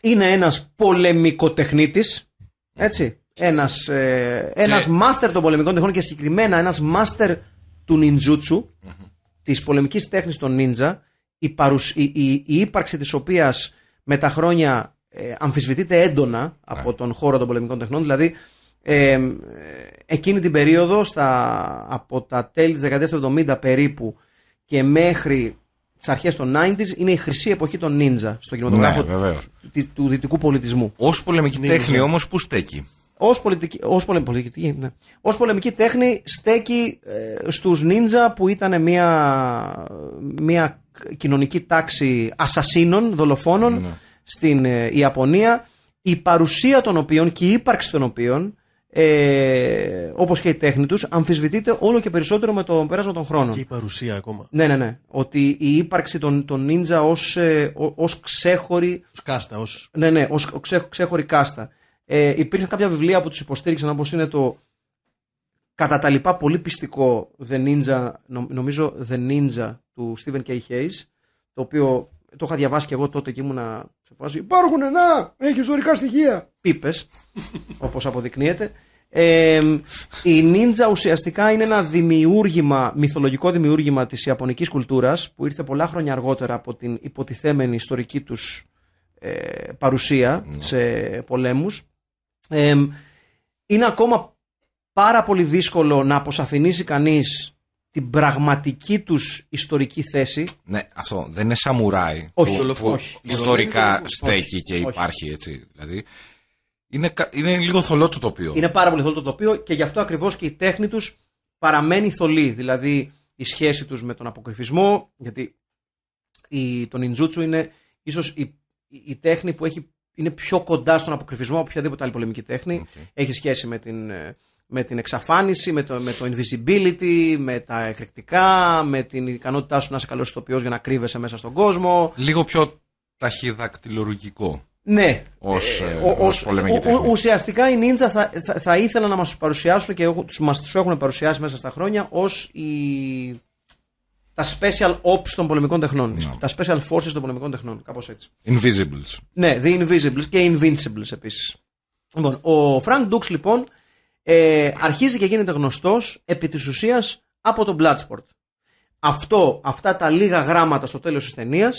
είναι ένας πολεμικοτεχνίτης, έτσι, ένας, ε, ένας μάστερ των πολεμικών τεχνών και συγκεκριμένα ένας μάστερ του νιντζουτσου της πολεμικής τέχνης των νίντζα, η, ύπαρξη της οποίας με τα χρόνια ε, αμφισβητείται έντονα από ναι. τον χώρο των πολεμικών τεχνών, δηλαδή ε, εκείνη την περίοδο στα, από τα τέλη της δεκαετίας του 70 περίπου και μέχρι τις αρχές των 90s είναι η χρυσή εποχή των ninja στο κινηματογράφο ναι, του, του, δυτικού πολιτισμού. Ως πολεμική τέχνη όμως, που στέκει. Ως πολιτική, ως πολιτική, ναι. πολεμική τέχνη στέκει ε, στους νίντζα που ήταν μια, μια κοινωνική τάξη ασασίνων, δολοφόνων ναι, ναι. στην ε, Ιαπωνία η παρουσία των οποίων και η ύπαρξη των οποίων ε, όπως και η τέχνη τους, αμφισβητείται όλο και περισσότερο με το πέρασμα των χρόνων. Και η παρουσία ακόμα. Ναι, ναι, ναι. Ότι η ύπαρξη των, των νίντζα ως ε, ως ξέχωρη. Ως κάστα, ως... Ναι, ναι, ως ξέ, ξέχωρη κάστα. Ε, υπήρξαν κάποια βιβλία που τους υποστήριξαν, όπως είναι το. Κατά τα λοιπά, πολύ πιστικό The Ninja, νομίζω The Ninja του Stephen K. Hayes, το οποίο το είχα διαβάσει και εγώ τότε και ήμουνα σε υπάρχουν, να, έχεις ιστορικά στοιχεία. Πίπες, όπως αποδεικνύεται. Ε, η νίντζα ουσιαστικά είναι ένα δημιούργημα, μυθολογικό δημιούργημα της ιαπωνικής κουλτούρας που ήρθε πολλά χρόνια αργότερα από την υποτιθέμενη ιστορική τους ε, παρουσία ναι. σε πολέμους. είναι ακόμα πάρα πολύ δύσκολο να αποσαφηνίσει κανείς την πραγματική τους ιστορική θέση. Ναι, αυτό δεν είναι σαμουράι. Όχι, που, που όχι. ιστορικά όχι. στέκει και υπάρχει έτσι. Δηλαδή, είναι, είναι λίγο θολό το τοπίο. Είναι πάρα πολύ θολό το τοπίο και γι' αυτό ακριβώς και η τέχνη τους παραμένει θολή. Δηλαδή η σχέση τους με τον αποκρυφισμό, γιατί η, το Νιντζούτσου είναι ίσως η, τέχνη που έχει, είναι πιο κοντά στον αποκρυφισμό από οποιαδήποτε άλλη πολεμική τέχνη. Έχει σχέση με την ε, με την εξαφάνιση, με το, invisibility, με τα εκρηκτικά, με την ικανότητά σου να είσαι καλός ηθοποιός για να κρύβεσαι μέσα στον κόσμο. Λίγο πιο ταχυδακτηλουργικό. Ναι. Ως, ε, ε ουσιαστικά οι Ninja θα, θα, θα, ήθελαν να μας του παρουσιάσουν και τους, έχουν παρουσιάσει μέσα στα χρόνια ως. τα special ops των πολεμικών τεχνών. Ναι. Τα special forces των πολεμικών τεχνών. Κάπως έτσι. Invisibles. Ναι, the Invisibles και Invincibles επίσης. Λοιπόν, ο Frank Dux λοιπόν ε, αρχίζει και γίνεται γνωστός επί της ουσίας από τον Bloodsport. Αυτό, αυτά τα λίγα γράμματα στο τέλος της ταινίας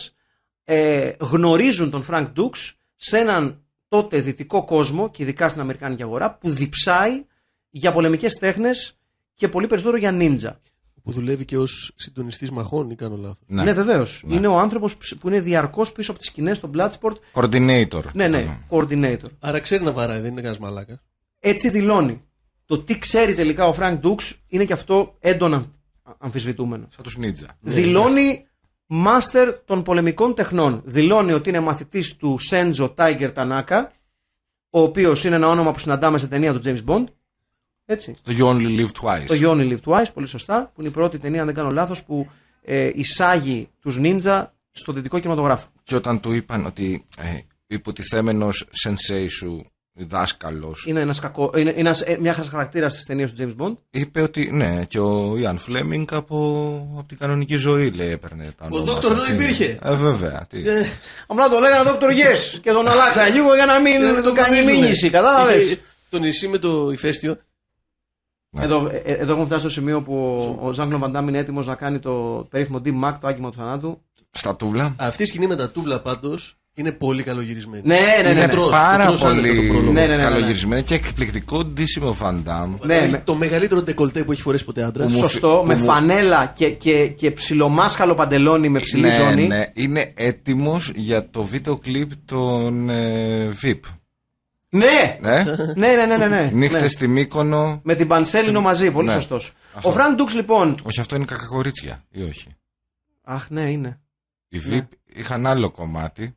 ε, γνωρίζουν τον Frank Dux σε έναν τότε δυτικό κόσμο και ειδικά στην Αμερικάνικη αγορά που διψάει για πολεμικές τέχνες και πολύ περισσότερο για νίντζα. Που δουλεύει και ως συντονιστής μαχών, ή κάνω λάθος. Ναι, ναι βεβαίω. Είναι ο άνθρωπος που είναι διαρκώς πίσω από τις σκηνές στο Bloodsport. Coordinator. Ναι, ναι, coordinator. Άρα ξέρει να βαράει, δεν είναι κανένας μαλάκας. Έτσι δηλώνει. Το τι ξέρει τελικά ο Φρανκ Ντούξ είναι και αυτό έντονα αμφισβητούμενο. Σαν τους Νίτζα. Δηλώνει ναι. μάστερ των πολεμικών τεχνών. Δηλώνει ότι είναι μαθητής του Σέντζο Τάγκερ Τανάκα, ο οποίος είναι ένα όνομα που συναντάμε σε ταινία του James Bond. Έτσι. Το You Only Live Twice. Το You Only Live Twice, πολύ σωστά, που είναι η πρώτη ταινία, αν δεν κάνω λάθος, που ε, εισάγει τους νίντζα στο δυτικό κινηματογράφο. Και όταν του είπαν ότι ε, υποτιθέμενος σου δάσκαλος. Είναι ένας κακό, είναι, ένας, ε, μια χαρακτήρας της ταινίας του James Bond. Είπε ότι ναι, και ο Ιαν Φλέμινγκ από, από την κανονική ζωή λέει έπαιρνε τα Ο Δόκτωρ δεν υπήρχε. Ε, βέβαια. Τι. Ε, απλά το λέγανε Δόκτωρ Yes και τον αλλάξα λίγο για να μην του κάνει μήνυση. Κατάλαβες. Το νησί με το ηφαίστειο. Ναι. Εδώ, ε, ε εδώ έχουμε φτάσει στο σημείο που ο, ο Βαντάμ είναι έτοιμος να κάνει το περιφημο Deep D-Mac, το άγγιμα του θανάτου. Στα τούβλα. Αυτή η σκηνή με τα τούβλα πάντως είναι πολύ καλογυρισμένη. Ναι, ναι, ναι. ναι. πάρα πολύ ναι ναι, ναι, ναι, ναι, καλογυρισμένη και εκπληκτικό ντύσιμο φαντάμ. Ναι, δηλαδή, Το μεγαλύτερο ντεκολτέ που έχει φορέσει ποτέ άντρα. Σωστό, με φανέλα και, και, και ψιλομάσχαλο παντελόνι με ψηλή ναι, ζώνη. Ναι, είναι έτοιμος για το βίντεο κλιπ των VIP. Ε, ναι! Ναι, ναι, ναι, ναι. ναι, Νύχτε στη Μύκονο. Με την Πανσέλινο μαζί, πολύ σωστό. Ο Φραν Ντούξ λοιπόν. Όχι, αυτό είναι κακακορίτσια ή όχι. Αχ, ναι, είναι. Οι VIP είχαν άλλο κομμάτι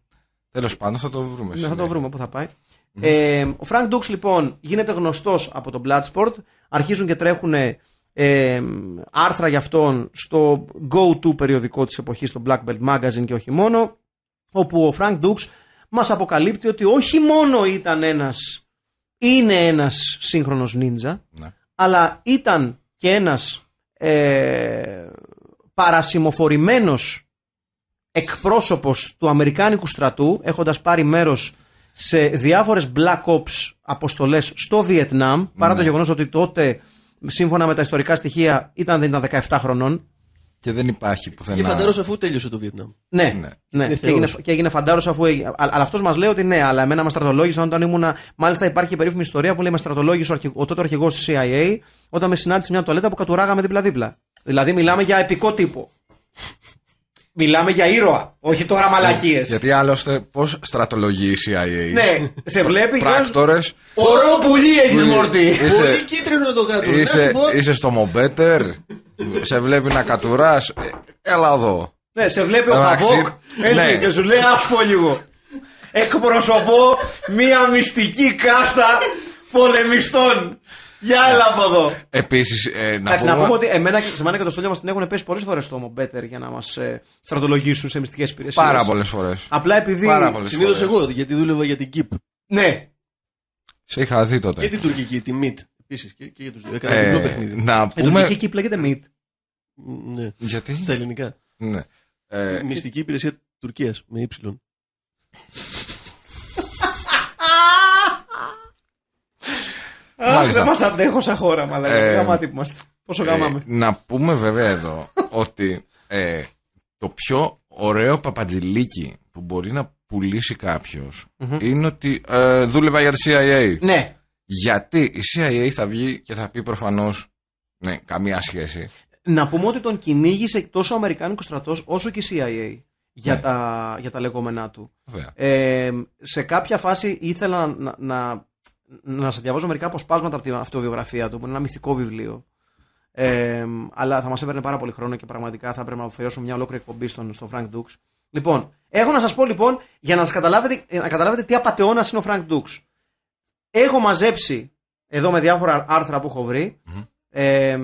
Τέλος πάντων, θα το βρούμε. Ναι, θα το βρούμε πού θα παει Ε, ο Frank Dux λοιπόν γίνεται γνωστός από τον Bloodsport. Αρχίζουν και τρέχουν ε, άρθρα για αυτόν στο go-to περιοδικό της εποχής, στο Black Belt Magazine και όχι μόνο. Όπου ο Frank Dux μας αποκαλύπτει ότι όχι μόνο ήταν ένας. Είναι ένας σύγχρονος νίντζα, ναι. αλλά ήταν και ένας ε, εκπρόσωπος του Αμερικάνικου στρατού έχοντας πάρει μέρος σε διάφορες Black Ops αποστολές στο Βιετνάμ παρά το ναι. γεγονός ότι τότε σύμφωνα με τα ιστορικά στοιχεία ήταν, δεν ήταν 17 χρονών και δεν υπάρχει πουθενά. Και φαντάρο αφού τέλειωσε το Βιετνάμ. Ναι, ναι. ναι. Και, έγινε, και έγινε φαντάρος αφού. Έγινε, αλλά αυτός μας λέει ότι ναι, αλλά εμένα μας στρατολόγησαν όταν ήμουνα. Μάλιστα υπάρχει η περίφημη ιστορία που λέει μας στρατολόγησε ο, ο τότε αρχηγός της CIA όταν με συνάντησε μια τολέτα που κατουράγαμε δίπλα-δίπλα. Δηλαδή μιλάμε για επικό τύπο. Μιλάμε για ήρωα, όχι τώρα μαλακίες. Γιατί άλλωστε, πώς στρατολογείς η CIA. Ναι, σε βλέπει. Πράκτορες. Ωραίο πουλί έχεις μορτή. Πολύ κίτρινο το κάτω. Είσαι, στο μομπέτερ. σε βλέπει να κατουράς. Ε, έλα εδώ. Ναι, σε βλέπει ο Χαβόκ. Έτσι ναι. και σου λέει, α λίγο. Εκπροσωπώ μία μυστική κάστα πολεμιστών. Για έλα από εδώ. Επίσης, ε, να, πούμε... να πούμε ότι εμένα, σε μένα και το στόλιο μας την έχουν πέσει πολλές φορές το Μομπέτερ για να μας ε, στρατολογήσουν σε μυστικές υπηρεσίες. Πάρα πολλές φορές. Απλά επειδή. Συνήθω εγώ, γιατί δούλευα για την ΚΙΠ Ναι. Σε είχα δει τότε. Και την τουρκική, τη ΜΙΤ Επίσης και, και για τους δύο. Έκανα ε, παιχνίδι. Να ε, πούμε... Η τουρκική λέγεται MIT. Ναι. Γιατί? Στα ελληνικά. Ναι. Ε... Μυστική υπηρεσία Τουρκίας με ύψιλον. Αχ, δεν μας αντέχω σαν χώρα, λέει. Ε, Γαμάτι που είμαστε. Πόσο ε, γαμάμε. να πούμε βέβαια εδώ ότι ε, το πιο ωραίο παπατζηλίκι που μπορεί να πουλησει κάποιος είναι ότι ε, δούλευα για τη CIA. Ναι. Γιατί η CIA θα βγει και θα πει προφανώς. Ναι, καμία σχέση. Να πούμε ότι τον κυνήγησε τόσο ο Αμερικάνικος στρατός όσο και η CIA ναι. για, τα, για λεγόμενά του. Ε, σε κάποια φάση ήθελα να να σας διαβάζω μερικά αποσπάσματα από την αυτοβιογραφία του, που είναι ένα μυθικό βιβλίο. Ε, αλλά θα μας έπαιρνε πάρα πολύ χρόνο και πραγματικά θα έπρεπε να αφιερώσω μια ολόκληρη εκπομπή στον, στον Frank Dux. Λοιπόν, έχω να σας πω λοιπόν, για να, καταλάβετε, ε, να τι απαταιώνας είναι ο Frank Dux. Έχω μαζέψει εδώ με διάφορα άρθρα που έχω βρει ε,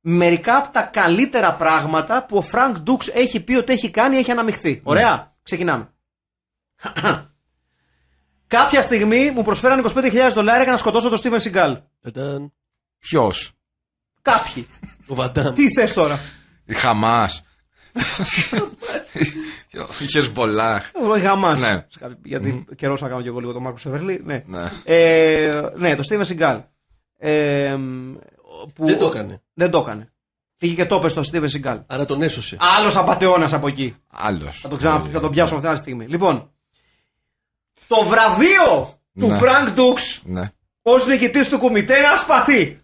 μερικά από τα καλύτερα πράγματα που ο Frank Dux έχει πει ότι έχει κάνει έχει αναμειχθεί. Ναι. ξεκινάμε. Κάποια στιγμή μου προσφέραν 25.000 δολάρια για να σκοτώσω τον Στίβεν Σιγκάλ Ποιος. Κάποιοι. Ο Βαντάμ. Τι θες τώρα. Η Χαμάς. Η πολλά. Η Χαμά. Γιατί καιρός να κάνω και εγώ λίγο τον Μάρκο Σεβερλί. Ναι. Ναι. Ε, ναι το Steven Σιγκάλ ε, Δεν το έκανε. Δεν το έκανε. Πήγε και το στο Στίβεν Σιγκάλ. Άρα τον έσωσε. Άλλος απαταιώνας από εκεί. Άλλος. Ε, θα τον, πιάσουμε αυτή τη στιγμή. Λοιπόν, το βραβείο του ναι. Frank Ντούξ ναι. ως νικητής του κομιτέ είναι ασπαθή.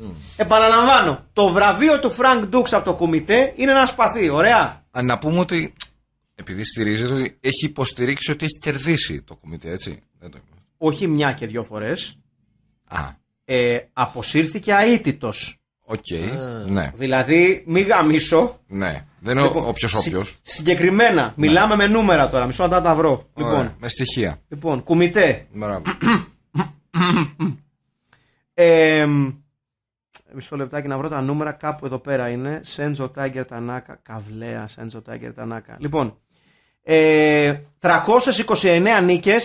Mm. Επαναλαμβάνω, το βραβείο του Frank Ντούξ από το κομιτέ είναι ένα σπαθί. Ωραία. Να πούμε ότι επειδή στηρίζεται, έχει υποστηρίξει ότι έχει κερδίσει το κομιτέ. έτσι. Όχι μια και δύο φορές. Ε, αποσύρθηκε αίτητος Οκ. Ναι. Δηλαδή, μη γαμίσω. Ναι. Δεν είναι όποιο λοιπόν, όποιος. Συγκεκριμένα, ναι. μιλάμε με νούμερα τώρα. Μισό να τα βρω. Ωραία, λοιπόν. με στοιχεία. Λοιπόν, κουμιτέ. Μπράβο. ε, μισό λεπτάκι να βρω τα νούμερα. Κάπου εδώ πέρα είναι. Σέντζο Τάγκερ Τανάκα. Καβλέα Σέντζο Τάγκερ Τανάκα. Λοιπόν, ε, 329 νίκε.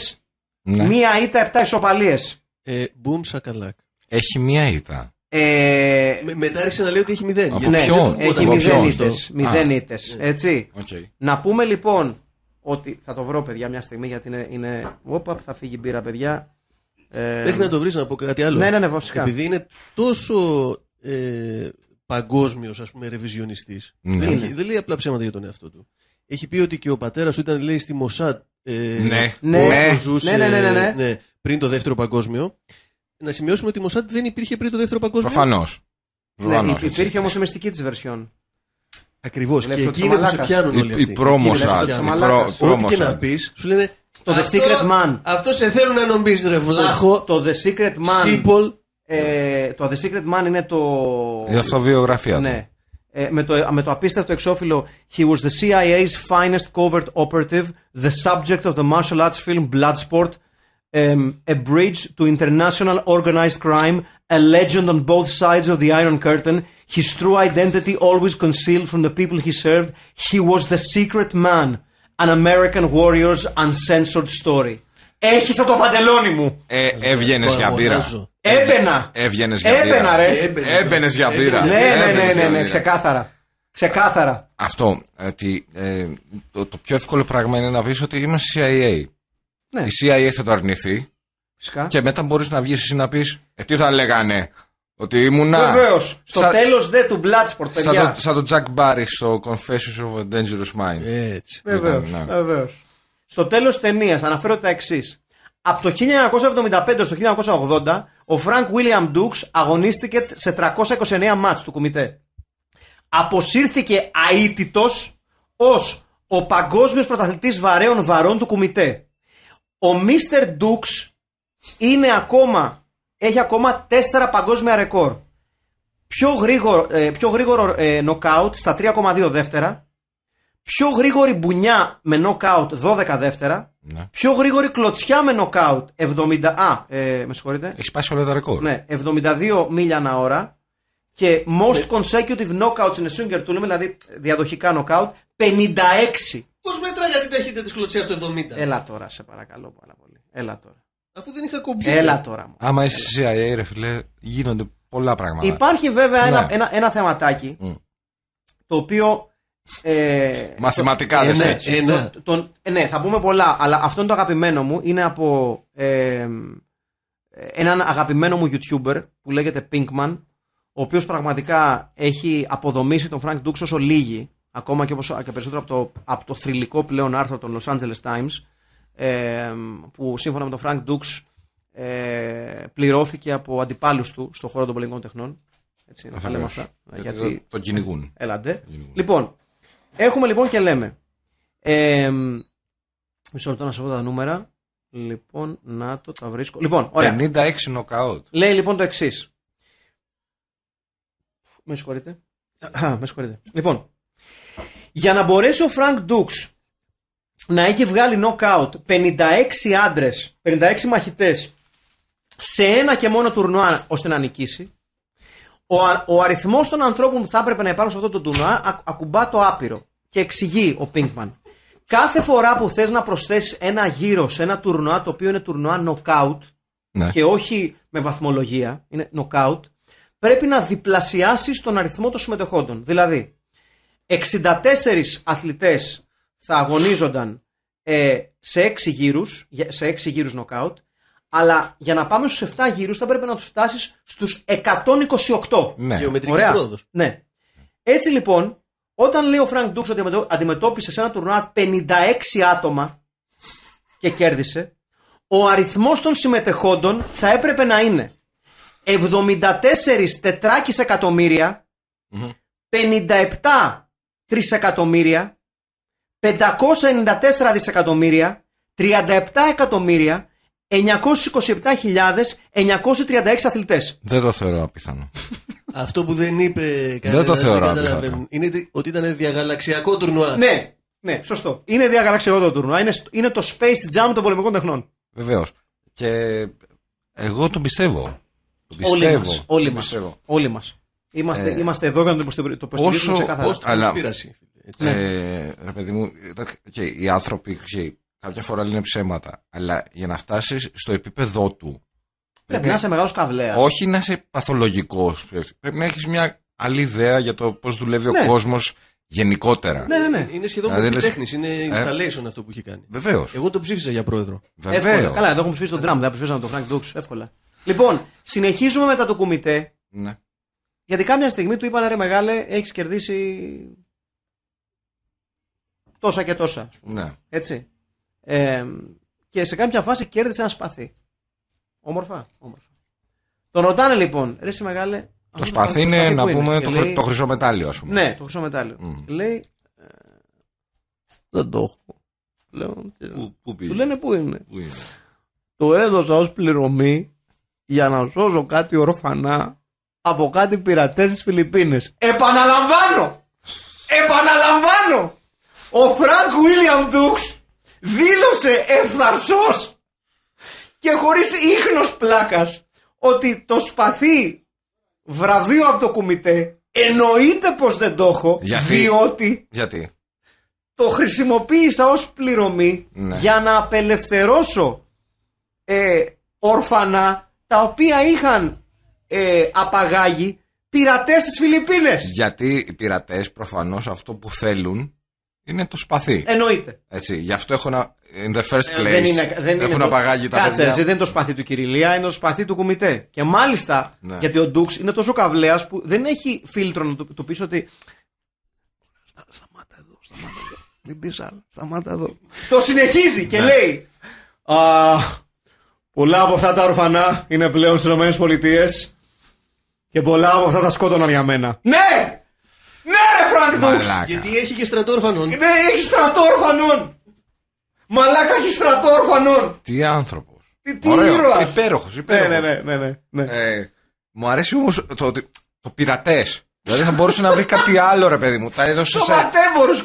Ναι. Μία ήττα, 7 ισοπαλίες. Ε, σακαλάκ. Έχει μία ήττα. Ε... Με, μετά άρχισε να λέει ότι έχει μηδέν. ναι, ποιον? έχει μηδέν ήττε. Έτσι. Okay. Να πούμε λοιπόν ότι. Θα το βρω, παιδιά, μια στιγμή γιατί είναι. είναι... Όπα, θα φύγει η μπύρα, παιδιά. Ε... να το βρεις να πω κάτι άλλο. Ναι, ναι, ναι, βασικά. Επειδή είναι τόσο ε, παγκόσμιος, ας πούμε, ρεβιζιονιστής. Mm. Ναι. Δεν, έχει, ναι. δεν λέει απλά ψέματα για τον εαυτό του. Έχει πει ότι και ο πατέρας του ήταν, λέει, στη Μοσάτ. Ε, ναι. Όσο ναι. ζούσε ναι, ναι, ναι, ναι, ναι. πριν το δεύτερο παγκόσμιο. Να σημειώσουμε ότι η Μοσάτ δεν υπήρχε πριν το δεύτερο παγκόσμιο. Προφανώς. Ναι, υπήρχε όμως η μυστική της version. Ακριβώς. Και εκεί είναι που σε πιάνουν όλοι αυτοί. Η πρό-Mossad. Ό,τι και να πεις, σου λένε. Το The Secret Man. Αυτό σε θέλουν να νομίζεις, ρε βλάχο. Το The Secret Man. Ε, το The Secret Man είναι το. Η αυτοβιογραφία. Ναι. Ε, με, το, με το απίστευτο εξώφυλλο He was the CIA's finest covert operative, the subject of the martial arts film Bloodsport um, a bridge to international organized crime, a legend on both sides of the Iron Curtain, his true identity always concealed from the people he served. He was the secret man, an American warrior's uncensored story. Έχισα το παντελόνι μου. Ε, έβγαινες για μπύρα. Έμπαινα. Έβγαινες για μπύρα. Έμπαινα, ρε. Έμπαινες για μπύρα. Ναι, ναι, ναι, ναι, ξεκάθαρα. Ξεκάθαρα. Αυτό. Ότι, το, πιο εύκολο πράγμα είναι να πεις ότι είμαι CIA. Ναι. Η CIA θα το αρνηθεί. Και μετά μπορείς να βγεις εσύ να πεις. Ε, τι θα λέγανε. Ότι ήμουνα. Βεβαίως. Στο σα... τέλος δε του Bloodsport, παιδιά. Σαν το, Jack Barry στο Confessions of a Dangerous Mind. Έτσι. Βεβαίως. Ναι. Στο τέλος ταινίας αναφέρω τα εξής. Από το 1975 στο 1980, ο Frank William Dukes αγωνίστηκε σε 329 μάτς του κομιτέ. Αποσύρθηκε αίτητος ως ο παγκόσμιος πρωταθλητής βαρέων βαρών του κομιτέ. Ο Μίστερ Ντούξ είναι ακόμα, έχει ακόμα 4 παγκόσμια ρεκόρ. Πιο γρήγορο, ε, πιο γρήγορο νοκάουτ ε, στα 3,2 δεύτερα. Πιο γρήγορη μπουνιά με νοκάουτ 12 δεύτερα. Ναι. Πιο γρήγορη κλωτσιά με νοκάουτ 70. Α, ε, με συγχωρείτε. Έχει όλα τα ρεκόρ. Ναι, 72 μίλια ανά ώρα. Και most ε. consecutive knockouts in a single tournament, δηλαδή διαδοχικά knockout, 56 δέχεται της κλωτσιάς του 70. Έλα τώρα, σε παρακαλώ πάρα πολύ. Έλα τώρα. Αφού δεν είχα κουμπί. Έλα τώρα. Άμα είσαι CIA, ρε φιλέ, γίνονται πολλά πράγματα. Υπάρχει βέβαια ένα, ναι. ένα, ένα θεματάκι το οποίο. Ε, Μαθηματικά ε, δεν ναι, ναι. ε, ναι. θα πούμε πολλά, αλλά αυτό είναι το αγαπημένο μου. Είναι από ε, έναν αγαπημένο μου YouTuber που λέγεται Pinkman, ο οποίος πραγματικά έχει αποδομήσει τον Frank Dux όσο λίγοι ακόμα και, περισσότερο από το, από το θρηλυκό πλέον άρθρο των Los Angeles Times ε, που σύμφωνα με τον Frank Dukes ε, πληρώθηκε από αντιπάλους του στον χώρο των πολιτικών τεχνών. Έτσι, να λέμε αυτά. Γιατί, το κυνηγούν. ελάτε Λοιπόν, έχουμε λοιπόν και λέμε. Ε, μισό λεπτό να σε τα νούμερα. Λοιπόν, να το τα βρίσκω. Λοιπόν, ωραία. 56 knockout Λέει λοιπόν το εξής. Με συγχωρείτε. με συγχωρείτε. Λοιπόν, για να μπορέσει ο Frank Ντούξ να έχει βγάλει knockout 56 άντρε, 56 μαχητές σε ένα και μόνο τουρνουά ώστε να νικήσει, ο, ο αριθμός των ανθρώπων που θα έπρεπε να υπάρχουν σε αυτό το τουρνουά ακουμπά το άπειρο. Και εξηγεί ο Pinkman Κάθε φορά που θες να προσθέσεις ένα γύρο σε ένα τουρνουά το οποίο είναι τουρνουά knockout ναι. και όχι με βαθμολογία, είναι knockout, πρέπει να διπλασιάσεις τον αριθμό των συμμετεχόντων. Δηλαδή, 64 αθλητές θα αγωνίζονταν ε, σε 6 γύρους, σε 6 γύρους νοκάουτ, αλλά για να πάμε στους 7 γύρους θα πρέπει να τους φτάσεις στους 128. Ναι. Γεωμετρική Ναι. Έτσι λοιπόν, όταν λέει ο Φρανκ Ντούξ ότι αντιμετώπισε σε ένα τουρνουά 56 άτομα και κέρδισε, ο αριθμός των συμμετεχόντων θα έπρεπε να είναι 74 τετράκις 57 τρισεκατομμύρια, 594 δισεκατομμύρια, 37 εκατομμύρια, 927.936 αθλητές. Δεν το θεωρώ απίθανο. Αυτό που δεν είπε κανένας δεν, το θεωρώ είναι ότι ήταν διαγαλαξιακό τουρνουά. Ναι, ναι, σωστό. Είναι διαγαλαξιακό το τουρνουά. Είναι, είναι το Space Jam των πολεμικών τεχνών. Βεβαίως. Και εγώ τον πιστεύω. Όλοι μας. Όλοι μας. Είμαστε, ε, είμαστε εδώ για να το υποστηρίξουμε ξεκάθαρα. Όσο αλλά, Ε, ρε παιδί μου, okay, οι άνθρωποι okay, κάποια φορά λένε ψέματα, αλλά για να φτάσεις στο επίπεδό του. Πρέπει, να είσαι μεγάλος καβλέα. Όχι να είσαι παθολογικός. Πρέπει να έχεις μια άλλη ιδέα για το πώς δουλεύει ναι. ο κόσμος γενικότερα. Ναι, ναι, ναι. Είναι σχεδόν δηλαδή, τέχνη, είναι ε. installation ε? αυτό που έχει κάνει. Βεβαίως. Εγώ τον ψήφισα για πρόεδρο. Βεβαίως. Καλά, εδώ έχουμε ψηφίσει τον Τραμπ, δεν ψήφισα τον Φρανκ Ντούξ. Εύκολα. Λοιπόν, συνεχίζουμε μετά το κουμιτέ. Ναι. Γιατί κάποια στιγμή του είπαν ρε μεγάλε, έχεις κερδίσει τόσα και τόσα. Ναι. Έτσι. Ε, και σε κάποια φάση κέρδισε ένα σπαθί. Όμορφα. όμορφα. Τον ρωτάνε λοιπόν, ρε μεγάλε. Το σπαθί είναι, να πούμε, το, λέει... το χρυσό μετάλλιο, ας πούμε. Ναι, το χρυσό μετάλλιο. Λέει. «Ε, δεν το έχω. Λέω, πού, πού Του λένε πού είναι. πού είναι. Το έδωσα ως πληρωμή για να σώζω κάτι ορφανά από κάτι πειρατές τη Φιλιππίνες. Επαναλαμβάνω! Επαναλαμβάνω! Ο Φρανκ Βίλιαμ Ντούξ δήλωσε ευθαρσός και χωρίς ίχνος πλάκας ότι το σπαθί βραβείο από το κουμιτέ εννοείται πως δεν το έχω Γιατί? διότι το χρησιμοποίησα ως πληρωμή ναι. για να απελευθερώσω ε, ορφανά τα οποία είχαν ε, απαγάγει πειρατές στις Φιλιππίνες. Γιατί οι πειρατές προφανώς αυτό που θέλουν είναι το σπαθί. Εννοείται. Έτσι, γι' αυτό έχουν. In the first ε, place. δεν είναι, δεν απαγάγει το... τα παιδιά. δεν είναι το σπαθί του Κυριλία, είναι το σπαθί του Κουμιτέ. Και μάλιστα ναι. γιατί ο Ντούξ είναι τόσο καβλέας που δεν έχει φίλτρο να το πεις ότι. Σταμάτα εδώ, σταμάτα εδώ. Μην πεις άλλο, σταμάτα εδώ. Το συνεχίζει και ναι. λέει. πολλά από αυτά τα ορφανά είναι πλέον στις ΗΠΑ. Και πολλά από αυτά τα σκότωναν για μένα. Ναι! Ναι, ρε Φρανκ Γιατί έχει και στρατόρφανον. Ναι, έχει στρατόρφανον! Μαλάκα έχει στρατόρφανον! Τι άνθρωπος. Τι, τι ήρωας. Υπέροχος, υπέροχος. Ναι, ναι, ναι. ναι, ναι. Ε, μου αρέσει όμως το ότι. Το πειρατές. Δηλαδή θα μπορούσε να βρει κάτι άλλο, ρε παιδί μου. Τα έδωσε. σε...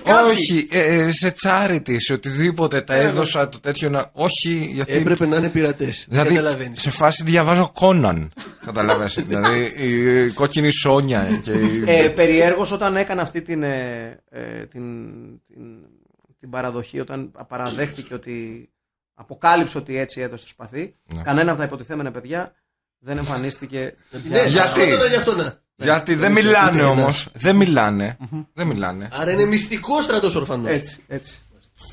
κάτι. Όχι, ε, ε, σε charity, σε οτιδήποτε. Τα ε, έδωσα το τέτοιο να. Όχι, γιατί. Έπρεπε να είναι πειρατές. Δηλαδή, σε φάση διαβάζω Κόναν. Καταλαβαίνεις δηλαδή, η κόκκινη Σόνια. Και ε, Περιέργως όταν έκανε αυτή την, ε, την, την, την παραδοχή, όταν παραδέχτηκε ότι. Αποκάλυψε ότι έτσι έδωσε το σπαθί. Ναι. Κανένα από τα υποτιθέμενα παιδιά δεν εμφανίστηκε. ναι, γιατί. Γι' αυτό ναι. Γιατί δεν μιλάνε όμω. Δεν μιλάνε. Δεν μιλάνε. Άρα είναι μυστικό στρατός ορφανός. Έτσι, έτσι.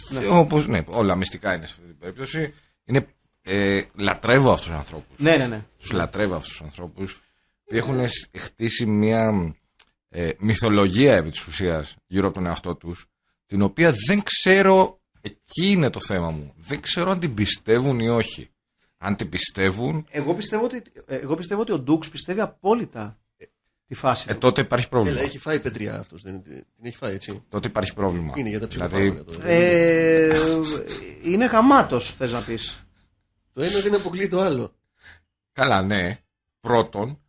Ναι. Ε, ναι. όλα μυστικά είναι σε αυτή την περίπτωση. Είναι, ε, λατρεύω αυτούς τους ανθρώπους. Ναι, ναι, ναι. Τους λατρεύω αυτούς τους ανθρώπους που έχουν χτίσει μια ε, μυθολογία επί της ουσίας γύρω από τον εαυτό τους, την οποία δεν ξέρω. Εκεί είναι το θέμα μου. Δεν ξέρω αν την πιστεύουν ή όχι. Αν την πιστεύουν. Εγώ πιστεύω ότι, εγώ πιστεύω ότι ο Ντούξ πιστεύει απόλυτα τη φάση. Ε, τότε υπάρχει πρόβλημα. Έλα, έχει φάει πετριά αυτός. Την έχει φάει έτσι. Τότε υπάρχει πρόβλημα. Είναι για τα δηλαδή... ε, είναι γαμάτος, θες να πεις. Το ένα δεν αποκλεί το άλλο. Καλά, ναι. Πρώτον.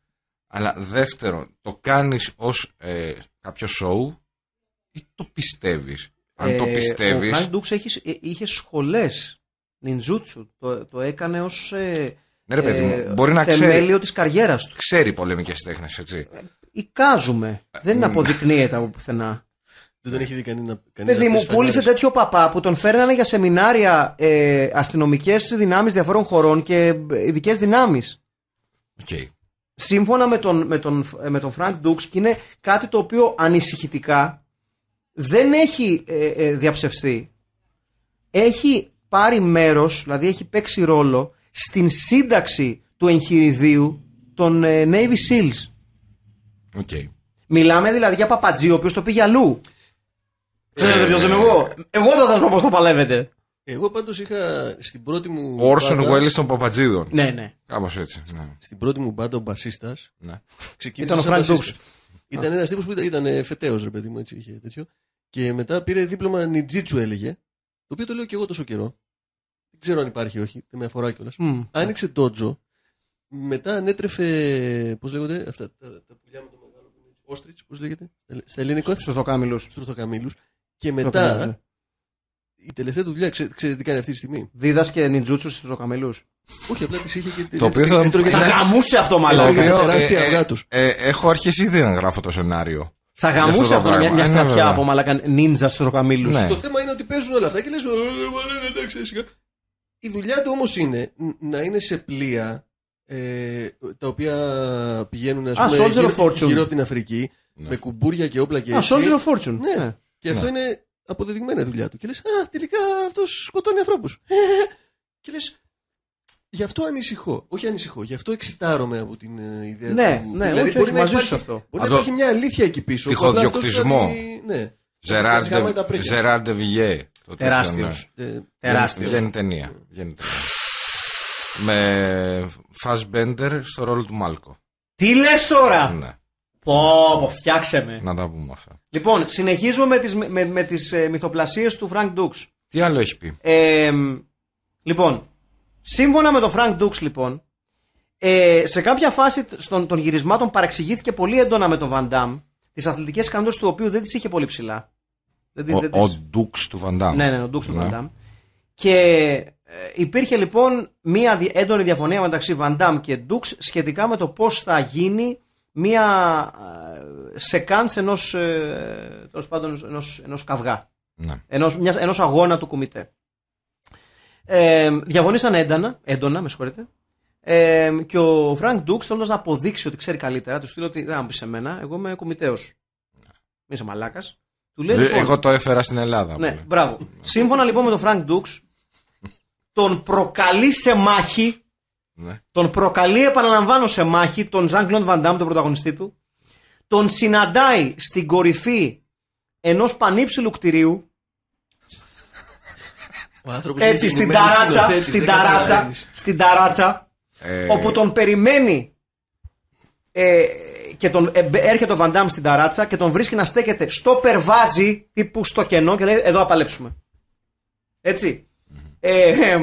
Αλλά δεύτερον, το κάνεις ως ε, κάποιο σοου ή το πιστεύεις. Αν ε, το πιστεύει. Ο Χάιν ε, είχε σχολές. Νιντζούτσου. Το, το έκανε ως. Ε, ναι, ρε παιδί ε, να ξέρει. Θεμέλιο της καριέρας του. Ξέρει πολεμικές τέχνες, έτσι. Εικάζουμε. Δεν αποδεικνύεται από πουθενά. Δεν τον έχει δει κανένα. κανένα Παιδί μου, πούλησε τέτοιο παπά που τον φέρνανε για σεμινάρια ε, αστυνομικές δυνάμεις διαφορών χωρών και ε, ειδικές δυνάμεις. Okay. Σύμφωνα με τον, με, τον, με τον Frank και είναι κάτι το οποίο ανησυχητικά δεν έχει ε, ε διαψευστεί. Έχει πάρει μέρος, δηλαδή έχει παίξει ρόλο στην σύνταξη του εγχειριδίου των ε, Navy Seals. Okay. Μιλάμε δηλαδή για παπατζή, ο οποίος το πήγε αλλού. Ξέρετε ποιος είμαι εγώ. Εγώ θα σας πω πώς το παλεύετε. Εγώ πάντως είχα στην πρώτη μου. Ο Όρσον Γουέλη των Παπατζίδων. Ναι, ναι. Κάπως έτσι. Ναι. Στην πρώτη μου μπάντα ο Μπασίστας. Ναι. Ήταν ο Φρανκ Ντούξ. Ήταν ένας τύπος που ήταν φεταίος, ρε παιδί μου, έτσι είχε τέτοιο. Και μετά πήρε δίπλωμα Νιτζίτσου, έλεγε. Το οποίο το λέω και εγώ τόσο καιρό. Δεν ξέρω αν υπάρχει ή όχι, δεν με αφορά κιόλας. Mm. Άνοιξε τότζο. Μετά ανέτρεφε. Πώς λέγονται αυτά τα, τα πουλιά με το μεγάλο που Όστριτ, πώς λέγεται. Στα ελληνικά. Στουρθοκάμιλου. Και μετά. Ναι. Η τελευταία του δουλειά, ξέρετε τι κάνει αυτή τη στιγμή. Δίδασκε νιτζούτσου στου τροκαμελού. Όχι, απλά τη. είχε και. Το οποίο θα. Θα γαμούσε αυτό, μάλλον. Ε, τεράστια ε, αυγά τους. Ε, έχω αρχίσει ήδη να γράφω το σενάριο. Θα γαμούσε αυτό μια, μια στρατιά από μαλάκα νίντζα στου τροκαμίλου. Ναι. Το θέμα είναι ότι παίζουν όλα αυτά και λες. Η δουλειά του όμως είναι να είναι σε πλοία ε, τα οποία πηγαίνουν ας πούμε, γύρω, γύρω, από την Αφρική ναι. με κουμπούρια και όπλα και ah, έτσι. Fortune. Ναι. ναι. Και αυτό ναι. είναι αποδεδειγμένη δουλειά του. Και λες, α, τελικά αυτός σκοτώνει ανθρώπους. και λες, Γι' αυτό ανησυχώ. Όχι ανησυχώ, γι' αυτό εξητάρομαι από την ε, ιδέα ναι, του. Ναι, δηλαδή, όχι, μπορεί, να υπάρχει, αυτό. μπορεί να υπάρχει μια αλήθεια εκεί πίσω. Τυχοδιοκτισμό. Ναι. Ζεράρντε Βιγέ. Τεράστιο. Τεράστιος. Ναι. Ε, βγαίνει ταινία. Με στο ρόλο του Μάλκο. Τι λες τώρα! Ναι. Πω, φτιάξε με. Να τα πούμε αυτά. Λοιπόν, συνεχίζουμε με τις, με, με τις ε, μυθοπλασίες του Frank Dux. Τι άλλο έχει πει. λοιπόν, σύμφωνα με τον Frank Dux, λοιπόν, ε, σε κάποια φάση στον, των γυρισμάτων παραξηγήθηκε πολύ έντονα με τον Van τις τις αθλητικές του οποίου δεν τις είχε πολύ ψηλά. Ο, Ντούξ του Βαντάμ. Ναι, ναι, ο Ντούξ ναι. του Βαντάμ. Και ε, υπήρχε λοιπόν μία έντονη διαφωνία μεταξύ Βαντάμ και Ντούξ σχετικά με το πώς θα γίνει μία ε, σεκάνς ενός ε, ενός, καυγά. Ναι. Ενός, αγώνα του κομιτέ Ε, διαγωνίσαν έντονα, έντονα με συγχωρείτε, ε, και ο Φρανκ Ντούξ θέλοντας να αποδείξει ότι ξέρει καλύτερα, του στείλω ότι δεν μου πεις σε μένα, εγώ είμαι κομιτέο. Ναι. Μην είσαι μαλάκας. Ε, λοιπόν, εγώ το έφερα στην Ελλάδα. Ναι, μπράβο. Σύμφωνα λοιπόν με τον Φρανκ Ντούξ, τον προκαλεί σε μάχη. Ναι. Τον προκαλεί, επαναλαμβάνω, σε μάχη τον Ζαν Κλοντ Βαντάμ, τον πρωταγωνιστή του. Τον συναντάει στην κορυφή ενός πανύψηλου κτηρίου. Έτσι, στην ταράτσα, στην ταράτσα, στην ε. ταράτσα, όπου τον περιμένει ε, και τον, ε, έρχεται ο Βαντάμ στην ταράτσα και τον βρίσκει να στέκεται στο περβάζι τύπου στο κενό και λέει εδώ απαλέψουμε. Έτσι. Ε,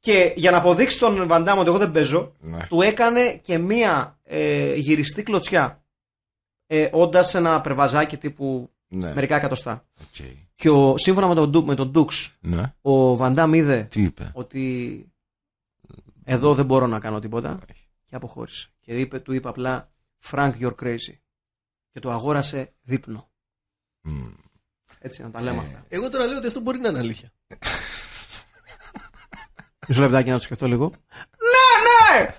και για να αποδείξει τον Βαντάμ ότι εγώ δεν παίζω, ναι. του έκανε και μία ε, γυριστή κλωτσιά. Ε, Όντας ένα περβαζάκι τύπου ναι. μερικά εκατοστά. Okay. Και ο, σύμφωνα με τον, με τον Ντούξ, ναι. ο Βαντάμ είδε ότι εδώ δεν μπορώ να κάνω τίποτα. Και αποχώρησε. Και είπε, του είπε απλά Frank You're Crazy και το αγόρασε δείπνο. Mm. Έτσι να τα λέμε ε. αυτά. Εγώ τώρα λέω ότι αυτό μπορεί να είναι αλήθεια. Μισό λεπτάκι να το σκεφτώ λίγο. Ναι, ναι!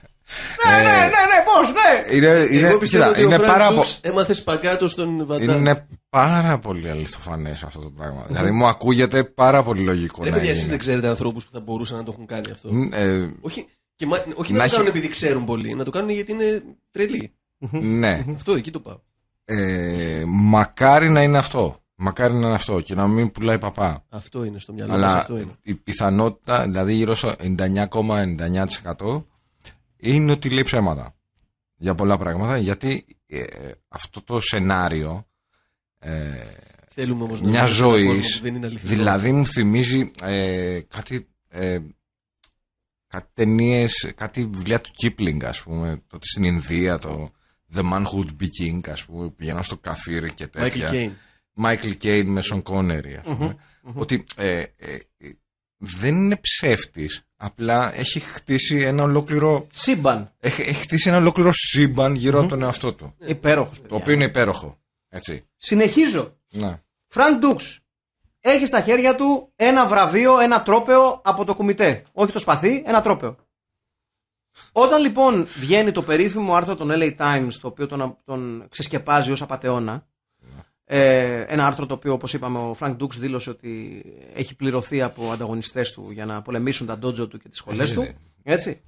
Ναι, ε. ναι, ναι, ναι, πώς, ναι! Είναι, είναι, Εγώ πιστεύω ότι είναι ο πάρα πολύ. έμαθε παγκάτο στον Βατά. Είναι πάρα πολύ αληθοφανές αυτό το πράγμα. Δηλαδή μου ακούγεται πάρα πολύ λογικό. Ε, δηλαδή εσείς δεν ξέρετε ανθρώπους που θα μπορούσαν να το έχουν κάνει αυτό. Ε, όχι, και, όχι να, να το κάνουν επειδή ξέρουν πολύ, να το κάνουν γιατί είναι τρελοί. Ναι. Αυτό, εκεί το πάω. Ε, μακάρι να είναι αυτό. Μακάρι να είναι αυτό και να μην πουλάει παπά. Αυτό είναι στο μυαλό μας, η πιθανότητα, δηλαδή γύρω στο 99,99% είναι ότι λέει ψέματα για πολλά πράγματα, γιατί ε, αυτό το σενάριο ε, Θέλουμε όμως μια ζωή, δηλαδή μου θυμίζει ε, κάτι, ε, κάτι ταινίες, κάτι βιβλία του Κίπλινγκ, ας πούμε, τότε στην Ινδία, το, The Man Who ας Be King, πούμε, πηγαίνω στο καφίρ και τέτοια. Michael Caine. Michael Caine με Σον Κόνερι, α πουμε Ότι ε, ε, δεν είναι ψεύτης, απλά έχει χτίσει ένα ολόκληρο... Σύμπαν. έχει χτίσει ένα ολόκληρο σύμπαν από τον εαυτό του. Ε, υπέροχος. Το οποίο είναι υπέροχο, έτσι. Συνεχίζω. Να. Φρανκ Ντούξ. Έχει στα χέρια του ένα βραβείο, ένα τρόπεο από το κουμιτέ. Όχι το σπαθί, ένα τρόπεο. Όταν λοιπόν βγαίνει το περίφημο άρθρο των LA Times, το οποίο τον, τον ξεσκεπάζει ως απαταιώνα, ε, ένα άρθρο το οποίο, όπως είπαμε, ο Φρανκ Ντούξ δήλωσε ότι έχει πληρωθεί από ανταγωνιστές του για να πολεμήσουν τα ντότζο του και τις σχολές ε, του. Ναι. Έτσι.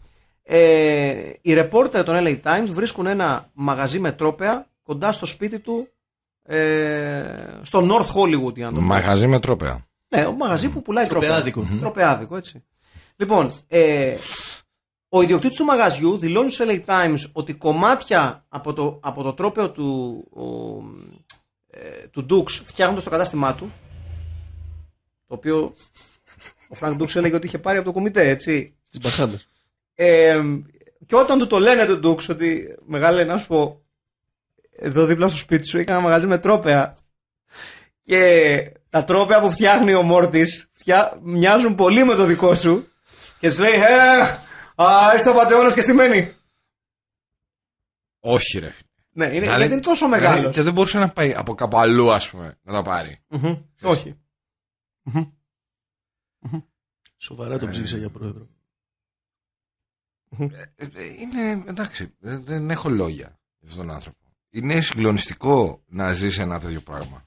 Ε, οι ρεπόρτερ των LA Times βρίσκουν ένα μαγαζί με τρόπεα κοντά στο σπίτι του ε, στο North Hollywood. Για να μαγαζί με τρόπεα. Ναι, ο μαγαζί που πουλάει τρόπεα. Τροπεάδικο. Τροπεάδικο, έτσι. Λοιπόν, ε, ο ιδιοκτήτης του μαγαζιού δηλώνει στο LA Times ότι κομμάτια από το, από το τρόπαιο του, ο, ε, του φτιάχνονται στο κατάστημά του. Το οποίο ο Φρανκ Ντούξ έλεγε ότι είχε πάρει από το κομιτέ, έτσι. Στην μπαχάντε. Ε, και όταν του το λένε τον Ντούξ ότι μεγάλε να σου πω. Εδώ δίπλα στο σπίτι σου είχα ένα μαγαζί με τρόπαια. Και τα τρόπαια που φτιάχνει ο Μόρτης φτιά... μοιάζουν πολύ με το δικό σου. Και σου λέει, Α, είστε πατεώνας και στη μένη Όχι, ρε. Ναι, είναι, δηλαδή- γιατί είναι τόσο μεγάλος. Δηλαδή, και δεν μπορούσε να πάει από κάπου αλλού, ας πούμε, να τα πάρει. Όχι. Σοβαρά το ε, ψήφισα για πρόεδρο. Ε, ε, είναι εντάξει, δεν έχω λόγια για αυτόν τον άνθρωπο. Είναι συγκλονιστικό να ζεις ένα τέτοιο πράγμα.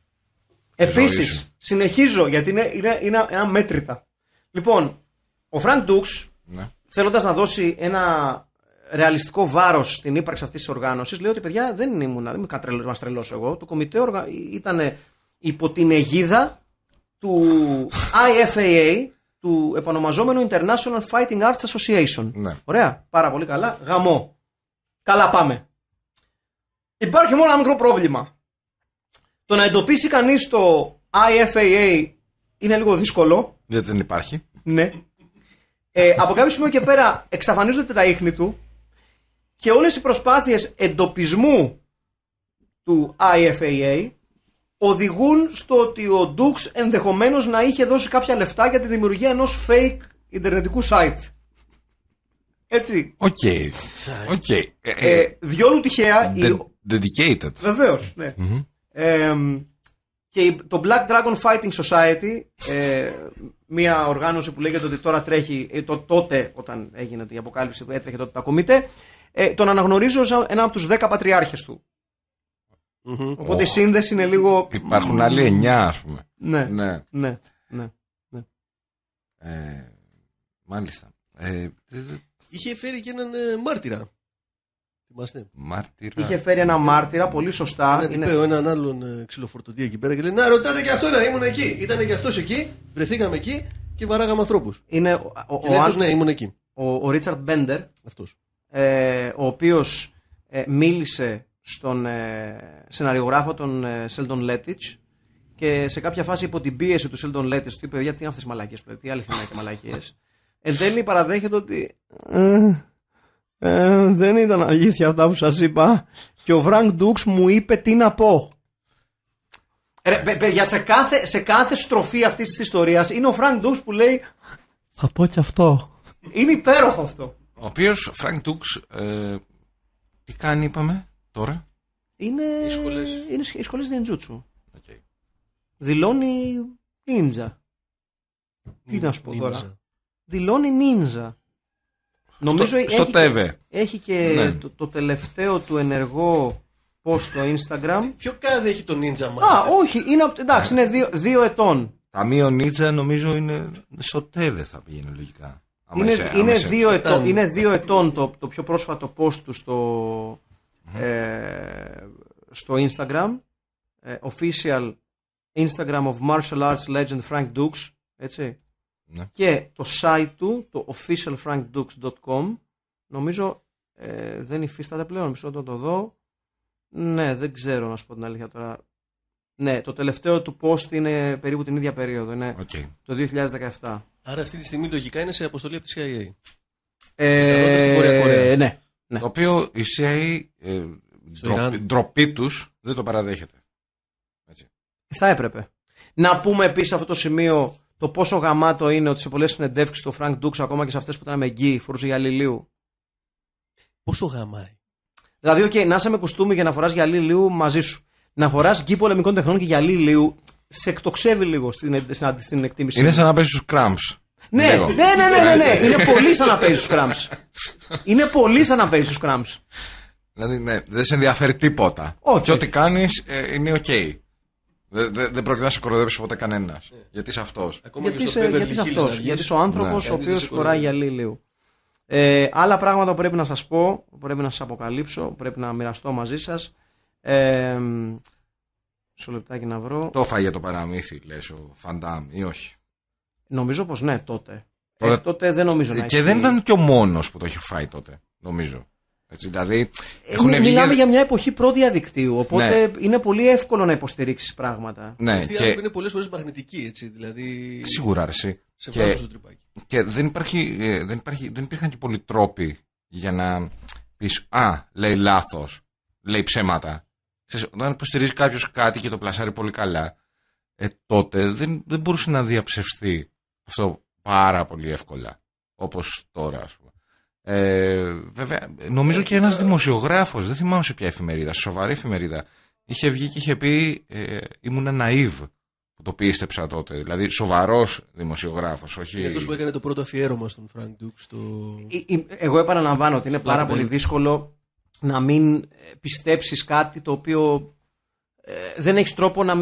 Επίση, συνεχίζω γιατί είναι, είναι, είναι αμέτρητα. Λοιπόν, ο Φραντ Ντούξ ναι θέλοντας να δώσει ένα ρεαλιστικό βάρος στην ύπαρξη αυτής της οργάνωσης, λέει ότι παιδιά δεν ήμουν, δεν είμαι να εγώ. Το κομιτέ ε, ήταν υπό την αιγίδα του IFAA, του επανομαζόμενου International Fighting Arts Association. Ναι. Ωραία, πάρα πολύ καλά. Γαμό. Καλά πάμε. Υπάρχει μόνο ένα μικρό πρόβλημα. Το να εντοπίσει κανείς το IFAA είναι λίγο δύσκολο. Γιατί ε, δεν υπάρχει. Ναι. Ε, από κάποιο σημείο και πέρα εξαφανίζονται τα ίχνη του και όλες οι προσπάθειες εντοπισμού του IFAA οδηγούν στο ότι ο Ντούξ ενδεχομένως να είχε δώσει κάποια λεφτά για τη δημιουργία ενός fake ιντερνετικού site. Έτσι. Οκ. Okay. okay. Ε, ε, ε, διόλου τυχαία... De- Dedicated. Βεβαίως, ναι. Ε, και το Black Dragon Fighting Society ε, μια οργάνωση που λέγεται ότι τώρα τρέχει, ε, το, τότε όταν έγινε η αποκάλυψη που έτρεχε τότε τα κομιτέ, ε, τον αναγνωρίζω ως ένα από τους δέκα πατριάρχες του. Οπότε η σύνδεση είναι λίγο... Υπάρχουν άλλοι εννιά ας πούμε. Ναι, ναι, ναι. ναι, ναι. Ε, μάλιστα. Ε, Είχε φέρει και έναν ε, μάρτυρα. Θυμάστε. Μάρτυρα. Είχε φέρει ένα μάρτυρα, πολύ σωστά. Ένα είναι... έναν άλλον ε, ξυλοφορτωτή εκεί πέρα και λέει Να ρωτάτε και αυτό να ήμουν εκεί. Ήταν και αυτός εκεί, βρεθήκαμε εκεί και βαράγαμε ανθρώπους. Είναι ο, ο, ναι, ήμουν εκεί. Ο, ο Ρίτσαρντ Μπέντερ, Ε, ο οποίος ε, μίλησε στον ε, σεναριογράφο τον ε, Σέλντον Λέτιτ και σε κάποια φάση υπό την πίεση του Σέλντον Λέτιτ του είπε: Γιατί είναι αυτέ τι μαλακίε, τι αληθινά και μαλακίε. Εν τέλει παραδέχεται ότι. Ε, ε, δεν ήταν αλήθεια αυτά που σας είπα και ο Βρανκ Ντούξ μου είπε τι να πω. Ρε, παιδιά, σε κάθε, σε κάθε στροφή αυτής της ιστορίας είναι ο Φρανκ Ντούξ που λέει. Θα πω και αυτό. Είναι υπέροχο αυτό. Ο οποίος Φρανκ Ντούξ. Ε, τι κάνει, είπαμε τώρα. Είναι. Ισχολές. Είναι σχολέ Νιντζούτσου. Okay. Δηλώνει νίντζα. Τι να σου πω τώρα. Δηλώνει νίντζα. Νομίζω στο, έχει, Και, έχει και ναι. το, τελευταίο του ενεργό post στο Instagram. Ποιο κάδι έχει το Ninja Master. Α, όχι, είναι, εντάξει, ναι. είναι δύο, δύο ετών. Ταμείο Ninja νομίζω είναι στο τέβε θα πηγαίνει λογικά. είναι, είναι, δύο ετών, είναι δύο ετών το, το πιο πρόσφατο post του στο, ε, στο Instagram. Ε, official Instagram of Martial Arts Legend Frank Dukes. Έτσι. Ναι. Και το site του, το officialfrankdukes.com, νομίζω ε, δεν υφίσταται πλέον. Μισό να το δω. Ναι, δεν ξέρω να σου πω την αλήθεια τώρα. Ναι, το τελευταίο του post είναι περίπου την ίδια περίοδο. Είναι το 2017. Άρα αυτή τη στιγμή λογικά είναι σε αποστολή από τη CIA. Ε, ναι, ναι, Το οποίο η CIA ε, ντροπή, τους δεν το παραδέχεται. Ε, θα έπρεπε. Να πούμε επίσης αυτό το σημείο το πόσο γαμάτο είναι ότι σε πολλές συνεντεύξεις το Frank Dux, ακόμα και σε αυτές που ήταν με γκί, φορούσε γυαλιλίου. Πόσο γαμάει. Δηλαδή, okay, να είσαι με κουστούμι για να φοράς γυαλιλίου μαζί σου. Να φοράς γκί πολεμικών τεχνών και γυαλιλίου σε εκτοξεύει λίγο στην, στην, στην εκτίμηση. Είναι σαν να παίζει του κράμπ. Ναι, ναι, ναι, ναι, ναι, ναι, ναι. είναι πολύ σαν να παίζει του κράμπ. είναι πολύ σαν να παίζει του κράμπ. Δηλαδή, ναι, δεν σε ενδιαφέρει τίποτα. Okay. Και ό,τι κάνεις ε, είναι οκ. Okay. Δεν δε, πρόκειται να σε κοροϊδέψει ποτέ κανένας. Ναι. Γιατί είσαι αυτός. Γιατί είσαι, αυτό. Γιατί είσαι ο άνθρωπος ναι. ο οποίος φοράει λίγο. Ε, άλλα πράγματα που πρέπει να σας πω, πρέπει να σας αποκαλύψω, πρέπει να μοιραστώ μαζί σας. Ε, Μισό λεπτάκι να βρω. Το φάγε το παραμύθι, λες ο Φαντάμ, ή όχι. Νομίζω πως ναι, τότε. Τότε... Ε, τότε δεν νομίζω να Και δεν ήταν και ο μόνος που το είχε φάει τότε, νομίζω. Έτσι, δηλαδή, έχουν ναι, Μιλάμε για μια εποχή προδιαδικτύου, οπότε ναι. είναι πολύ εύκολο να υποστηρίξεις πράγματα. Ναι, Αυτή και... είναι πολλές φορές μαγνητική, έτσι. Δηλαδή... Σίγουρα, αρέσει. Σε και... τον τρυπάκι. Και δεν, υπάρχει, ε, δεν, υπάρχει, δεν υπήρχαν και πολλοί τρόποι για να πεις Α, λέει λάθος, λέει ψέματα. Ξέρεις, όταν υποστηρίζει κάποιος κάτι και το πλασάρει πολύ καλά, ε, τότε δεν, δεν μπορούσε να διαψευστεί αυτό πάρα πολύ εύκολα. Όπως τώρα, ας πούμε. Ε, βέβαια, νομίζω και ένας δημοσιογράφος, δεν θυμάμαι σε ποια εφημερίδα, σε σοβαρή εφημερίδα, είχε βγει και είχε πει ε, ήμουν ναΐβ που το πίστεψα τότε. Δηλαδή, σοβαρός δημοσιογράφος. Όχι... αυτός που έκανε το πρώτο αφιέρωμα στον Φρανκ Ντούκ. Στο... εγώ επαναλαμβάνω ότι είναι πάρα πολύ δύσκολο να μην ε, πιστέψεις κάτι το οποίο ε, δεν έχεις τρόπο να,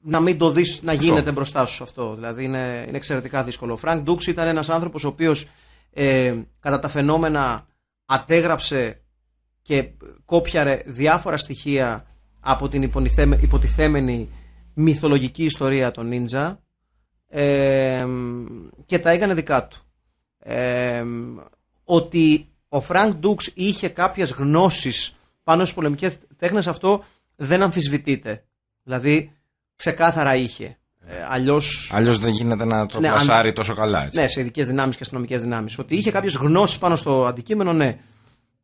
να μην το δεις να αυτό. γίνεται μπροστά σου αυτό. Δηλαδή, είναι, είναι εξαιρετικά δύσκολο. Ο Φρανκ ήταν ένας άνθρωπος ο οποίος ε, κατά τα φαινόμενα Ατέγραψε και κόπιαρε διάφορα στοιχεία από την υποτιθέμενη μυθολογική ιστορία των νίντζα ε, και τα έκανε δικά του. Ε, ότι ο Φρανκ Ντούξ είχε κάποιες γνώσεις πάνω στις πολεμικές τέχνες αυτό δεν αμφισβητείται. Δηλαδή ξεκάθαρα είχε. Ε, Αλλιώς. δεν γίνεται να το ναι, πλασάρει τόσο καλά. Έτσι. Ναι, σε ειδικές δυνάμεις και αστυνομικές δυνάμεις. Ότι είχε κάποιες γνώσεις πάνω στο αντικείμενο, ναι.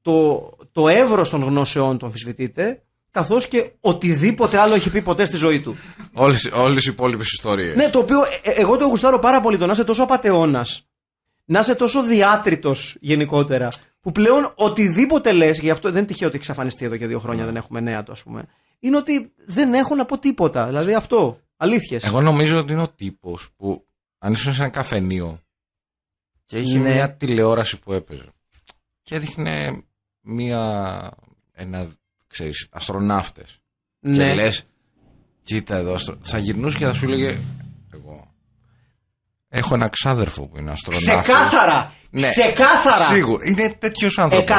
Το, το εύρος των γνώσεών του αμφισβητείται, καθώς και οτιδήποτε άλλο έχει πει ποτέ στη ζωή του. Όλες οι υπόλοιπες ιστορίες. Ναι, το οποίο ε, εγώ το γουστάρω πάρα πολύ το να είσαι τόσο απαταιώνας, να είσαι τόσο διάτρητο γενικότερα, που πλέον οτιδήποτε λες, γι' αυτό δεν είναι τυχαίο ότι εξαφανιστεί εδώ και δύο χρόνια, δεν έχουμε νέα του, ας πούμε. Είναι ότι δεν έχουν από τίποτα. Δηλαδή αυτό. Εγώ νομίζω ότι είναι ο τύπος που αν ήσουν σε ένα καφενείο και είχε ναι. μια τηλεόραση που έπαιζε και έδειχνε μια, ένα, ξέρεις, αστροναύτες ναι. και λες. κοίτα εδώ, θα γυρνούσε και θα σου έλεγε εγώ έχω ένα ξάδερφο που είναι αστροναύτης Ξεκάθαρα! Ναι. Ξεκάθαρα. Σίγουρα. Είναι τέτοιος άνθρωπος.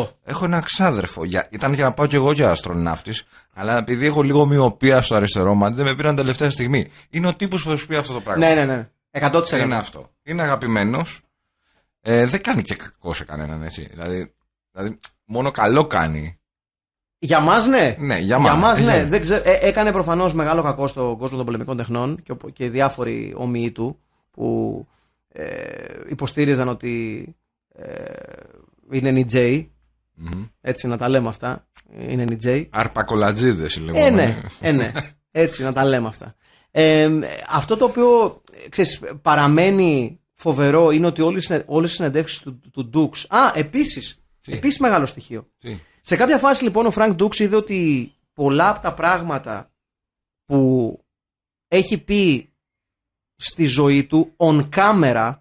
100%. Έχω ένα ξάδερφο. Για... Ήταν για να πάω κι εγώ για αστροναύτης, αλλά επειδή έχω λίγο μοιοπία στο αριστερό μάτι, δεν με πήραν τελευταία στιγμή. Είναι ο τύπος που θα σου πει αυτό το πράγμα. Ναι, ναι, ναι. 100%. Είναι αυτό. Είναι αγαπημένος. Ε, δεν κάνει και κακό σε κανέναν έτσι. Δηλαδή, δηλαδή μόνο καλό κάνει. Για μας, ναι. ναι. για μας, για ναι. Ε, δεν ξε... ε, έκανε προφανώς μεγάλο κακό στον κόσμο των πολεμικών τεχνών και, και διάφοροι ομοιοί του που ε, υποστήριζαν ότι ε, είναι NJ. Έτσι να τα λέμε αυτά. Είναι NJ. Αρπακολατζίδες λέμε Ε, ναι, ε, ναι. Έτσι να τα λέμε αυτά. αυτό το οποίο παραμένει φοβερό είναι ότι όλες, όλες οι συνεντεύξεις του, του Α, επίσης, επίσης μεγάλο στοιχείο. Σε κάποια φάση λοιπόν ο Φρανκ Ντούξ είδε ότι πολλά από τα πράγματα που έχει πει στη ζωή του on camera,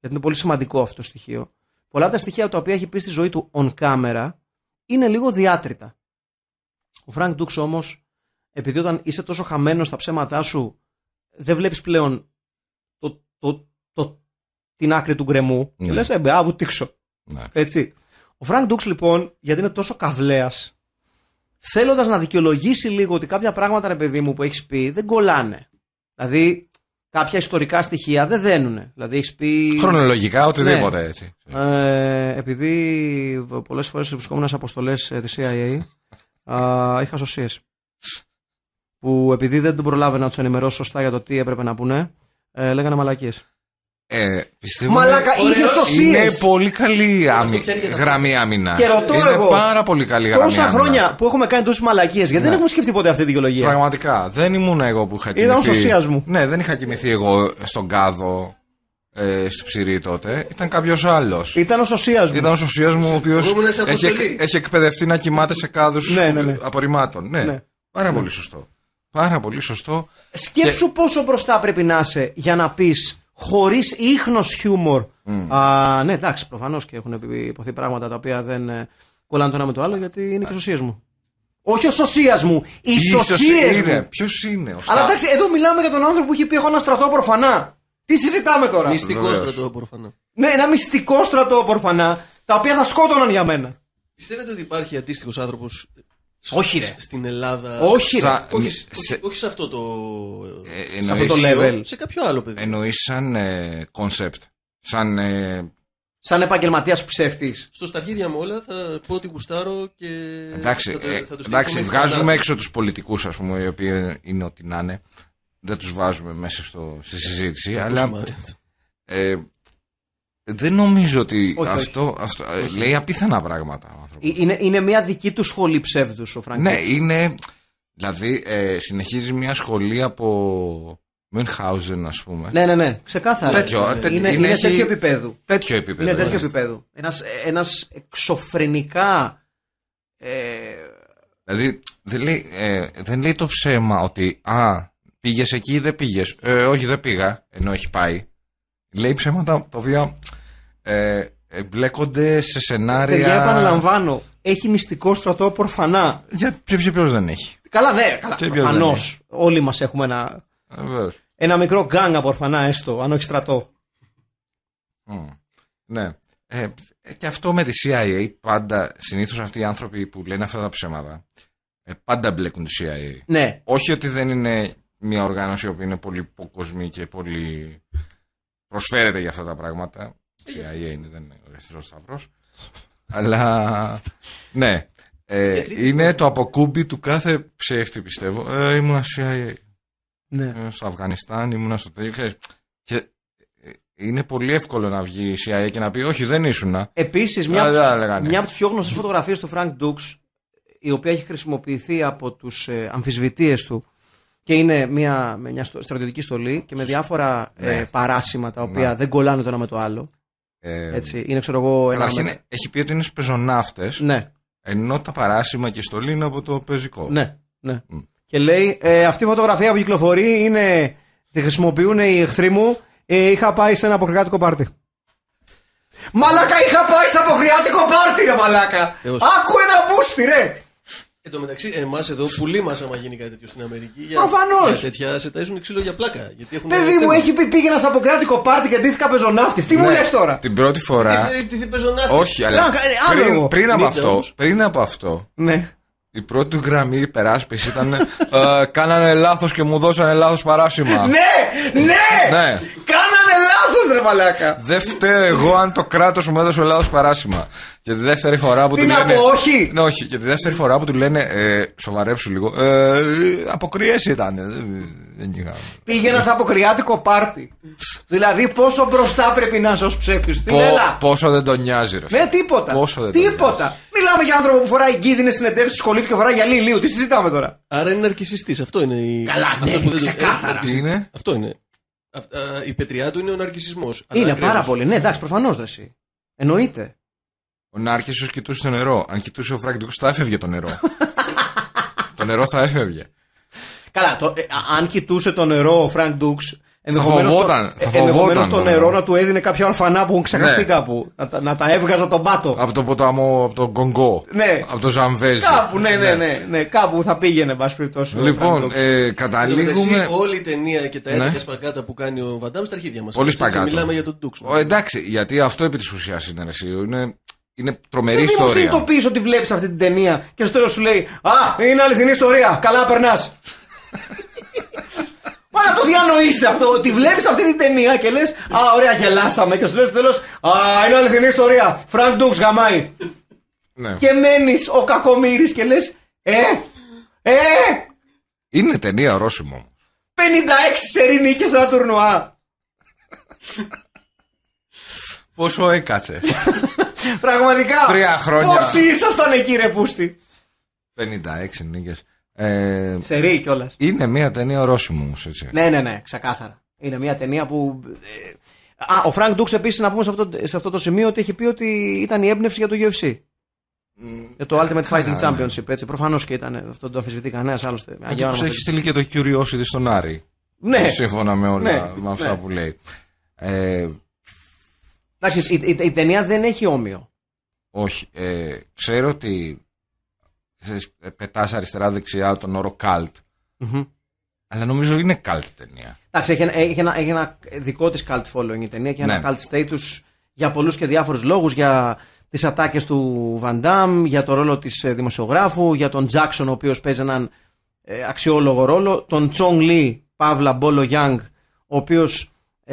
γιατί είναι πολύ σημαντικό αυτό το στοιχείο, πολλά από τα στοιχεία τα οποία έχει πει στη ζωή του on camera είναι λίγο διάτρητα. Ο Φρανκ Ντούξ όμως, επειδή όταν είσαι τόσο χαμένος στα ψέματά σου, δεν βλέπεις πλέον το, το, το, την άκρη του γκρεμού. Ναι. Και λε, εμπε, άβου τίξω. Ναι. Έτσι. Ο Φρανκ Ντούξ λοιπόν, γιατί είναι τόσο καβλέας, θέλοντας να δικαιολογήσει λίγο ότι κάποια πράγματα, ρε παιδί μου, που έχεις πει δεν κολλάνε. Δηλαδή, κάποια ιστορικά στοιχεία δεν δένουν. Δηλαδή έχεις πει. Χρονολογικά, ναι. οτιδήποτε έτσι. Ε, επειδή πολλές φορές βρισκόμουν σε αποστολές ε, της CIA, α, είχα σωσίες. Που επειδή δεν τον προλάβαινα να τους ενημερώσω σωστά για το τι έπρεπε να πούνε, ε, λέγανε μαλακίες ε, πιστεύω Μαλάκα, είχε Είναι πολύ καλή γραμμή άμυνα. Και ρωτώ είναι πάρα πολύ καλή γραμμή άμυνα Τόσα χρόνια που έχουμε κάνει τόσες μαλακίες, γιατί δεν ναι. έχουμε σκεφτεί ποτέ αυτή τη δικαιολογία. Πραγματικά. Δεν ήμουν εγώ που είχα κοιμηθεί. Ήταν σωσίας μου. Ναι, δεν είχα κοιμηθεί εγώ στον κάδο ε, στη ψηρή τότε. Ήταν κάποιος άλλος. Ήταν ο σωσίας μου. Ήταν ο σωσίας μου, ο οποίος έχει, έχει εκπαιδευτεί να κοιμάται σε κάδους ναι, ναι, ναι, απορριμμάτων. Ναι, ναι. Πάρα πολύ σωστό. Πάρα πολύ σωστό. Σκέψου πόσο μπροστά πρέπει να είσαι για να πεις χωρίς ίχνος χιούμορ. Mm. Α, ναι, εντάξει, προφανώς και έχουν υποθεί πράγματα τα οποία δεν ε, κολλάνε το ένα με το άλλο γιατί είναι και σωσίε μου. Όχι ο σωσίας μου, οι σωσίε μου. Ποιος είναι, ο Αλλά εντάξει, εδώ μιλάμε για τον άνθρωπο που έχει πει: Έχω ένα στρατό προφανά. Τι συζητάμε τώρα. Μυστικό στρατό προφανά. Ναι, ένα μυστικό στρατό προφανά τα οποία θα σκότωναν για μένα. Πιστεύετε ότι υπάρχει αντίστοιχος άνθρωπος όχι Στην Ελλάδα. Όχι, όχι, όχι, σε αυτό το, ε, σε αυτό το level. Σε κάποιο άλλο παιδί. Εννοείς σαν κόνσεπτ. σαν. Ε, σαν επαγγελματίας ψεύτης. Στο σταρχίδια μου όλα θα πω ότι γουστάρω και. Εντάξει, θα, το, ε, εντάξει βγάζουμε έξω τους πολιτικούς, ας πούμε, οι οποίοι είναι ό,τι να είναι. Δεν τους βάζουμε μέσα στο, στη συζήτηση. αλλά. Δεν νομίζω ότι όχι, αυτό, όχι. αυτό ε, όχι. λέει απίθανα πράγματα. Ε, είναι, είναι μια δική του σχολή ψεύδους ο Φραγκ. Ναι, είναι. Δηλαδή ε, συνεχίζει μια σχολή από Μενχάουζεν, ας πούμε. Ναι, ναι, ναι. Ξεκάθαρα. Τέτοιο, είναι, τέτοιο, είναι, είναι τέτοιο επίπεδο. Τέτοιο επίπεδο. Είναι τέτοιο επίπεδο. Ένας, ένας εξωφρενικά. Ε... Δηλαδή δεν λέει, ε, δεν λέει το ψέμα ότι α, πήγες εκεί ή δεν πήγες. Ε, όχι, δεν πήγα, ενώ έχει πάει. Λέει ψέματα τα οποία ε, εμπλέκονται σε σενάρια. Παιδιά, επαναλαμβάνω, έχει μυστικό στρατό προφανά. Για ποιο δεν έχει. Καλά, ναι, καλά. Προφανώ. Όλοι μας έχουμε ένα. Ε, βεβαίως. Ένα μικρό από ορφανά, έστω, αν όχι στρατό. Ναι. Ε, ε, και αυτό με τη CIA πάντα, συνήθως αυτοί οι άνθρωποι που λένε αυτά τα ψέματα, ε, πάντα μπλέκουν τη CIA. Ναι. Όχι ότι δεν είναι μια οργάνωση που είναι πολύ υποκοσμή και πολύ προσφέρεται για αυτά τα πράγματα. Ε, CIA είναι, δεν είναι ο Ερυθρό Σταυρός. Αλλά. ναι. Ε, είναι το αποκούμπι του κάθε ψεύτη, πιστεύω. Ε, ήμουνα CIA. Ναι. Ε, στο Αφγανιστάν, ήμουνα στο Και ε, είναι πολύ εύκολο να βγει η CIA και να πει Όχι, δεν ήσουνα. Επίσης, μια, μια από τις πιο γνωστές φωτογραφίες του Frank Dukes, η οποία έχει χρησιμοποιηθεί από τους ε, αμφισβητείες του και είναι μια, μια στρατιωτική στολή και με διάφορα ναι. ε, παράσημα τα οποία δεν κολλάνε το ένα με το άλλο. Ε, Έτσι, είναι ξέρω εγώ ένα. Είναι, έχει πει ότι είναι πεζοναύτε. Ναι. Ενώ τα παράσημα και η στολή είναι από το πεζικό. Ναι, ναι. Και λέει, ε, αυτή η φωτογραφία που κυκλοφορεί είναι. Τη χρησιμοποιούν οι εχθροί μου. Ε, είχα πάει σε ένα αποκριάτικο πάρτι. Μαλάκα, είχα πάει σε αποκριάτικο πάρτι, ρε μαλάκα. Άκου ένα μπούστι, ρε. Εν τω μεταξύ, εμάς εδώ πουλή μας, άμα γίνει κάτι τέτοιο στην Αμερική. Προφανώς! Για τέτοια σε ταΐζουν ξύλο για πλάκα. Γιατί έχουν Παιδί μου, έχει πει πήγαινα σε αποκράτικο πάρτι και αντίθηκα πεζοναύτης. Τι ναι, μου λες τώρα! Την πρώτη φορά. Τι πεζοναύτης. Όχι, αλλά. Πριν, πριν, πριν, από αυτό, πριν από αυτό. Ναι. Η πρώτη γραμμή υπεράσπιση ήταν. Ε, ε, κάνανε λάθος και μου δώσανε λάθος παράσημα. ναι! Ναι! ναι ρε μαλάκα. Δεν φταίω εγώ αν το κράτος μου έδωσε ο Ελλάδο παράσημα. Και τη δεύτερη φορά που Τι του να λένε. Πω, όχι! Ναι, όχι. Και τη δεύτερη φορά που του λένε. Ε, σοβαρέψου λίγο. Ε, αποκριές ήταν. Ε, δεν είχα. Πήγαινα σε αποκριάτικο πάρτι. δηλαδή, πόσο μπροστά πρέπει να είσαι ως ψεύτης. Τι Πόσο δεν τον νοιάζει, ρε. Ναι, τίποτα. τίποτα. Μιλάμε για άνθρωπο που φοράει κίνδυνε συνεντεύξει σχολείου και φοράει γυαλί ηλίου. Τι συζητάμε τώρα. Άρα είναι ναρκιστή. Αυτό είναι. Καλά, ναι, Αυτό είναι η πετριά του είναι ο ναρκισισμός. Είναι πάρα πολύ. Ναι, εντάξει, προφανώς δεσί. Εννοείται. Ο Νάρχη κοιτούσε το νερό. Αν κοιτούσε ο Φρανκ Ντούκ, θα έφευγε το νερό. το νερό θα έφευγε. Καλά, το, ε, αν κοιτούσε το νερό ο Φρανκ Ντούξ, Ενδεχομένως το, ενδεχομένως το νερό να του έδινε κάποιο αλφανά που έχουν ξεχαστεί κάπου. Να, να τα έβγαζα τον πάτο. Από τον ποταμό, από τον Κονγκό. Ναι. Από τον Ζαμβέζι. Κάπου, ναι, ναι, ναι, ναι. Κάπου θα πήγαινε, εν περιπτώσει. Λοιπόν, ε, καταλήγουμε. Όλη η ταινία και τα έντεκα σπακάτα που κάνει ο Βαντάμ στα αρχίδια μας. Όλοι σπακάτα. Μιλάμε για τον Τούξ. Εντάξει, γιατί αυτό επί της ουσίας είναι Είναι είναι τρομερή δεν ιστορία. Δεν συνειδητοποιεί ότι βλέπεις αυτή την ταινία και στο τέλος σου λέει Α, είναι αληθινή ιστορία. Καλά περνάς. Μα να το διανοείς αυτό, ότι βλέπεις αυτή την ταινία και λες Α, ωραία, γελάσαμε. Και σου λέει στο τέλος Α, είναι αληθινή ιστορία. Frank Ντούξ γαμάει. Ναι. Και μένεις ο κακομύρης και λες Ε, ε. Είναι ταινία ορόσημο 56 σερή ένα τουρνουά. Πόσο έκατσε. Πραγματικά. Τρία χρόνια. Πόσοι ήσασταν εκεί, ρε Πούστη. 56 νίκες ε, ρί κιόλας. Είναι μια ταινία ορόσημο έτσι. Ναι, ναι, ναι, ξεκάθαρα. Είναι μια ταινία που. Ε, α, ο Φρανκ Ντούξ επίσης να πούμε σε αυτό, σε αυτό το σημείο ότι έχει πει ότι ήταν η έμπνευση για το UFC. Για το Ultimate Fighting ναι. Championship, έτσι. Προφανώς και ήταν. Αυτό το αμφισβητεί κανένας άλλωστε. Ε, Του έχει στείλει και το Curiosity στον Άρη. Ναι. Σύμφωνα με όλα ναι, με αυτά ναι. που λέει. Ε, Εντάξει, η, η, ταινία δεν έχει όμοιο. Όχι. ξέρω ότι ε, πετάς αριστερά-δεξιά τον όρο cult. Mm-hmm. Αλλά νομίζω είναι cult ταινία. Εντάξει, έχει, έχει, ένα, έχει ένα δικό της cult following η ταινία και ναι. ένα cult status για πολλούς και διάφορους λόγους. Για τις ατάκες του Βαντάμ, για το ρόλο της ε, δημοσιογράφου, για τον Τζάξον, ο οποίος παίζει έναν ε, αξιόλογο ρόλο. Τον Τσόγκ Λι, Παύλα Μπόλο Γιάνγκ, ο οποίος.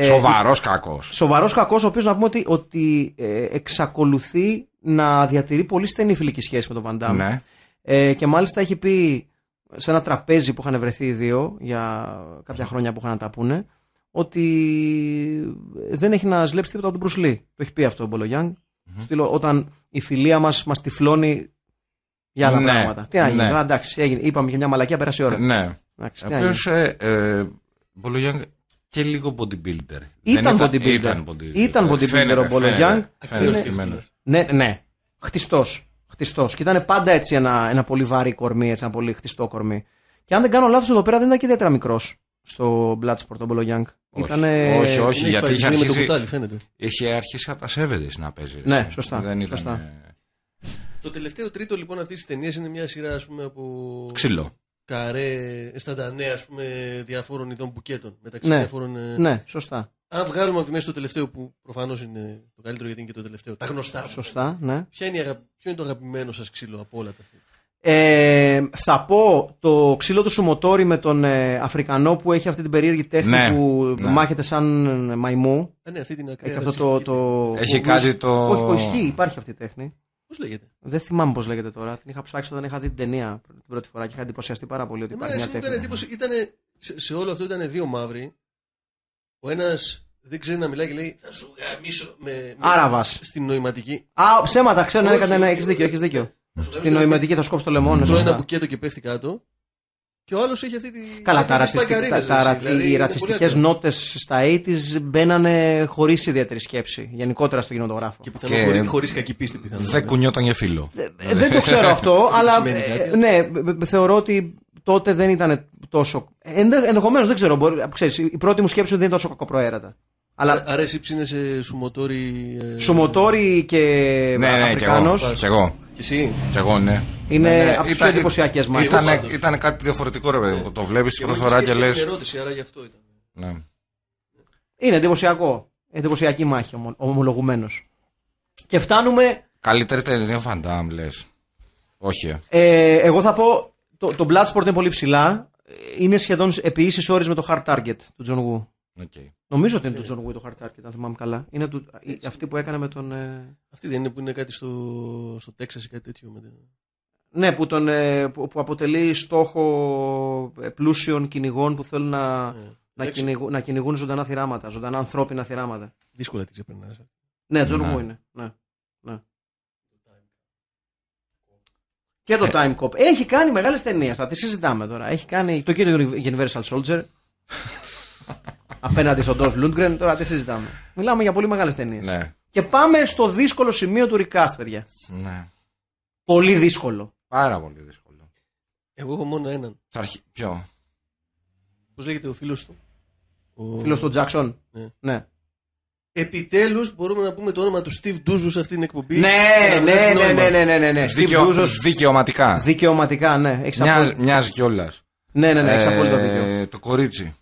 Σοβαρό ε, κακός. Σοβαρός κακός, ο οποίος να πούμε ότι, ότι εξακολουθεί να διατηρεί πολύ στενή φιλική σχέση με τον Βαντάμ. Ναι. Ε, και μάλιστα έχει πει σε ένα τραπέζι που είχαν βρεθεί οι δύο για κάποια χρόνια που είχαν να τα πούνε ότι δεν έχει να ζηλέψει τίποτα από τον Μπρουσλί. Το έχει πει αυτό ο Μπολογιάνγκ. Mm-hmm. όταν η φιλία μας μας τυφλώνει για άλλα ναι, πράγματα. Τι να γίνει, ναι. εντάξει, έγινε, είπαμε για μια μαλακία, πέρασε η ώρα. Ναι. Οποίο ε, ε, Μπολογιάνγκ και λίγο bodybuilder. Ήταν, ήταν bodybuilder. Ήταν bodybuilder, ο Μπολογιάνγκ. Ναι, ναι. Χτιστός χτιστός. Και ήταν πάντα έτσι ένα, ένα πολύ βαρύ κορμί, έτσι, ένα πολύ χτιστό κορμί. Και αν δεν κάνω λάθος, εδώ πέρα δεν ήταν και ιδιαίτερα μικρός στο Bloodsport, τον Μπολογιάνγκ. Ήτανε... Όχι, όχι, γιατί είχε αρχίσει, κουτάλι, φαίνεται. είχε αρχίσει από τα Σέβεδε να παίζει. Ναι, σωστά. Δεν ήταν... σωστά. Το τελευταίο τρίτο λοιπόν αυτής της ταινίας είναι μια σειρά ας πούμε, από. Ξύλο καρέ, αισθαντανέ, ας πούμε, διαφόρων ειδών μπουκέτων. Μεταξύ ναι, διαφόρων, ε, ναι, σωστά. Αν βγάλουμε από τη μέση το τελευταίο που προφανώς είναι το καλύτερο γιατί είναι και το τελευταίο, τα γνωστά. Σωστά, ναι. είναι Ποιο είναι το αγαπημένο σας ξύλο από όλα τα ε, θα πω το ξύλο του Σουμοτόρι με τον ε, Αφρικανό που έχει αυτή την περίεργη τέχνη ναι, που, ναι. μάχεται σαν ε, μαϊμού. Ε, ναι, αυτή την έχει αυτό το, το, Έχει κάτι το. Όχι, όχι, ισχύει, υπάρχει αυτή η τέχνη. Πώς λέγεται. Δεν θυμάμαι πώς λέγεται τώρα. Την είχα ψάξει όταν είχα δει την ταινία την πρώτη φορά και είχα εντυπωσιαστεί πάρα πολύ ότι Εμένα υπάρχει μια τέτοια. Εντύπωση, ήταν, σε, όλο αυτό ήταν δύο μαύροι. Ο ένας δεν ξέρει να μιλάει και λέει Θα σου γαμίσω με. Άραβας. Στην νοηματική. Α, ψέματα, ξέρω, ναι, έχει δίκιο. έχεις δίκιο. Στην νοηματική θα σκόψει το λαιμό. Τρώει ένα μπουκέτο και πέφτει κάτω. Και ο είχε αυτή τη. Καλά, τα τα, δηλαδή οι ρατσιστικέ νότες στα 80 μπαίνανε χωρίς ιδιαίτερη σκέψη. Γενικότερα στο κοινοτογράφο Και πιθανόν και... χωρίς κακή πίστη πιθανόν. Δεν ναι. κουνιόταν για φίλο. Ε, ε, δεν το ξέρω αυτό, αλλά ε, ναι, θεωρώ ότι τότε δεν ήταν τόσο. Ενδεχομένως δεν ξέρω. Μπορεί, η πρώτη μου σκέψη δεν ήταν τόσο κακοπροαίρετα. Αλλά... Άρα εσύ ψήνεσαι σουμοτόρι. Ε... Σουμοτόρι και. Ναι, ναι, ναι και Και εγώ εσύ. Και εγώ, ναι. Είναι ναι, ναι. από τις πιο εντυπωσιακές μάχες. Ήταν, ήταν κάτι διαφορετικό, ρε παιδί μου. Ναι. Το βλέπεις την πρώτη φορά και λε. Είναι ερώτηση, άρα γι' αυτό ήταν. Ναι. Είναι εντυπωσιακό. Εντυπωσιακή μάχη, ομολογουμένως. Και φτάνουμε. Καλύτερη ταινία Φαντάμ, λες. Όχι. Ε. ε, εγώ θα πω. Το, το Bloodsport είναι πολύ ψηλά. Ε, είναι σχεδόν επίση ίση με το Hard Target του Τζον Γου. Okay. Νομίζω ότι είναι ε, το Τζον Γουί το χαρτάκι, αν θυμάμαι καλά. Είναι του, αυτή που έκανε με τον. Ε, αυτή δεν είναι που είναι κάτι στο, στο Τέξα ή κάτι τέτοιο. Με... Ναι, που, τον, ε, που, αποτελεί στόχο πλούσιων κυνηγών που θέλουν να, να, να, κυνηγούν ζωντανά θυράματα, ζωντανά ανθρώπινα θυράματα. Δύσκολα την ξεπερνάς. Ναι, Τζον ναι. Γουί είναι. Ναι. ναι. Και το Time Cop. Έχει κάνει μεγάλες ταινίες. Θα τις συζητάμε τώρα. Έχει κάνει το κύριο Universal Soldier. απέναντι στον Ντόλφ Λούντγκρεν. Τώρα τι συζητάμε. Μιλάμε για πολύ μεγάλες ταινίες. Ναι. Και πάμε στο δύσκολο σημείο του recast, παιδιά. Ναι. Πολύ δύσκολο. Πάρα πολύ δύσκολο. Εγώ έχω μόνο έναν. αρχί... Ποιο. Πώς λέγεται ο φίλος του. Ο φίλος του Τζάξον. Ναι. ναι. Επιτέλους μπορούμε να πούμε το όνομα του Steve Ντούζου σε αυτή την εκπομπή. Ναι ναι ναι, ναι, ναι, ναι, ναι, ναι, ναι, ναι, ναι. Δικαιο, δικαιωματικά. Δικαιωματικά, ναι. Μοιάζει, μοιάζει κιόλας. Ναι, ναι, ναι, έχεις ε, απόλυτο δίκιο. Το κορίτσι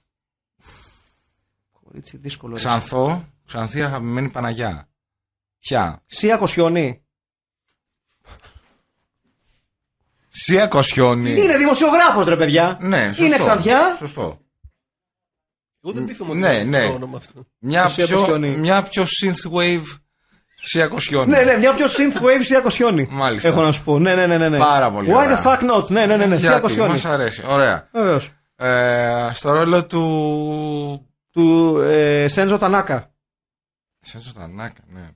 έτσι, δύσκολο. Ξανθό, ξανθή αγαπημένη Παναγιά. Ποια. Σία Κοσιόνι. Σία Κοσιόνι. Είναι δημοσιογράφος, ρε παιδιά. Ναι, σωστό. Είναι ξανθιά. Σωστό. Εγώ δεν πείθω μόνο ναι, ναι. το όνομα αυτό. Μια πιο, μια πιο synthwave Σία Κοσιόνι. Ναι, ναι, μια πιο synthwave Σία Κοσιόνι. Μάλιστα. Έχω να σου πω. Ναι, ναι, ναι. ναι. ναι. Πάρα πολύ. Why the fuck not. Ναι, ναι, ναι. ναι. Σία Κοσιόνι. Μας αρέσει. Ωραία. Ε, στο ρόλο του του ε, Σέντζο Τανάκα. Σέντζο Τανάκα, ναι.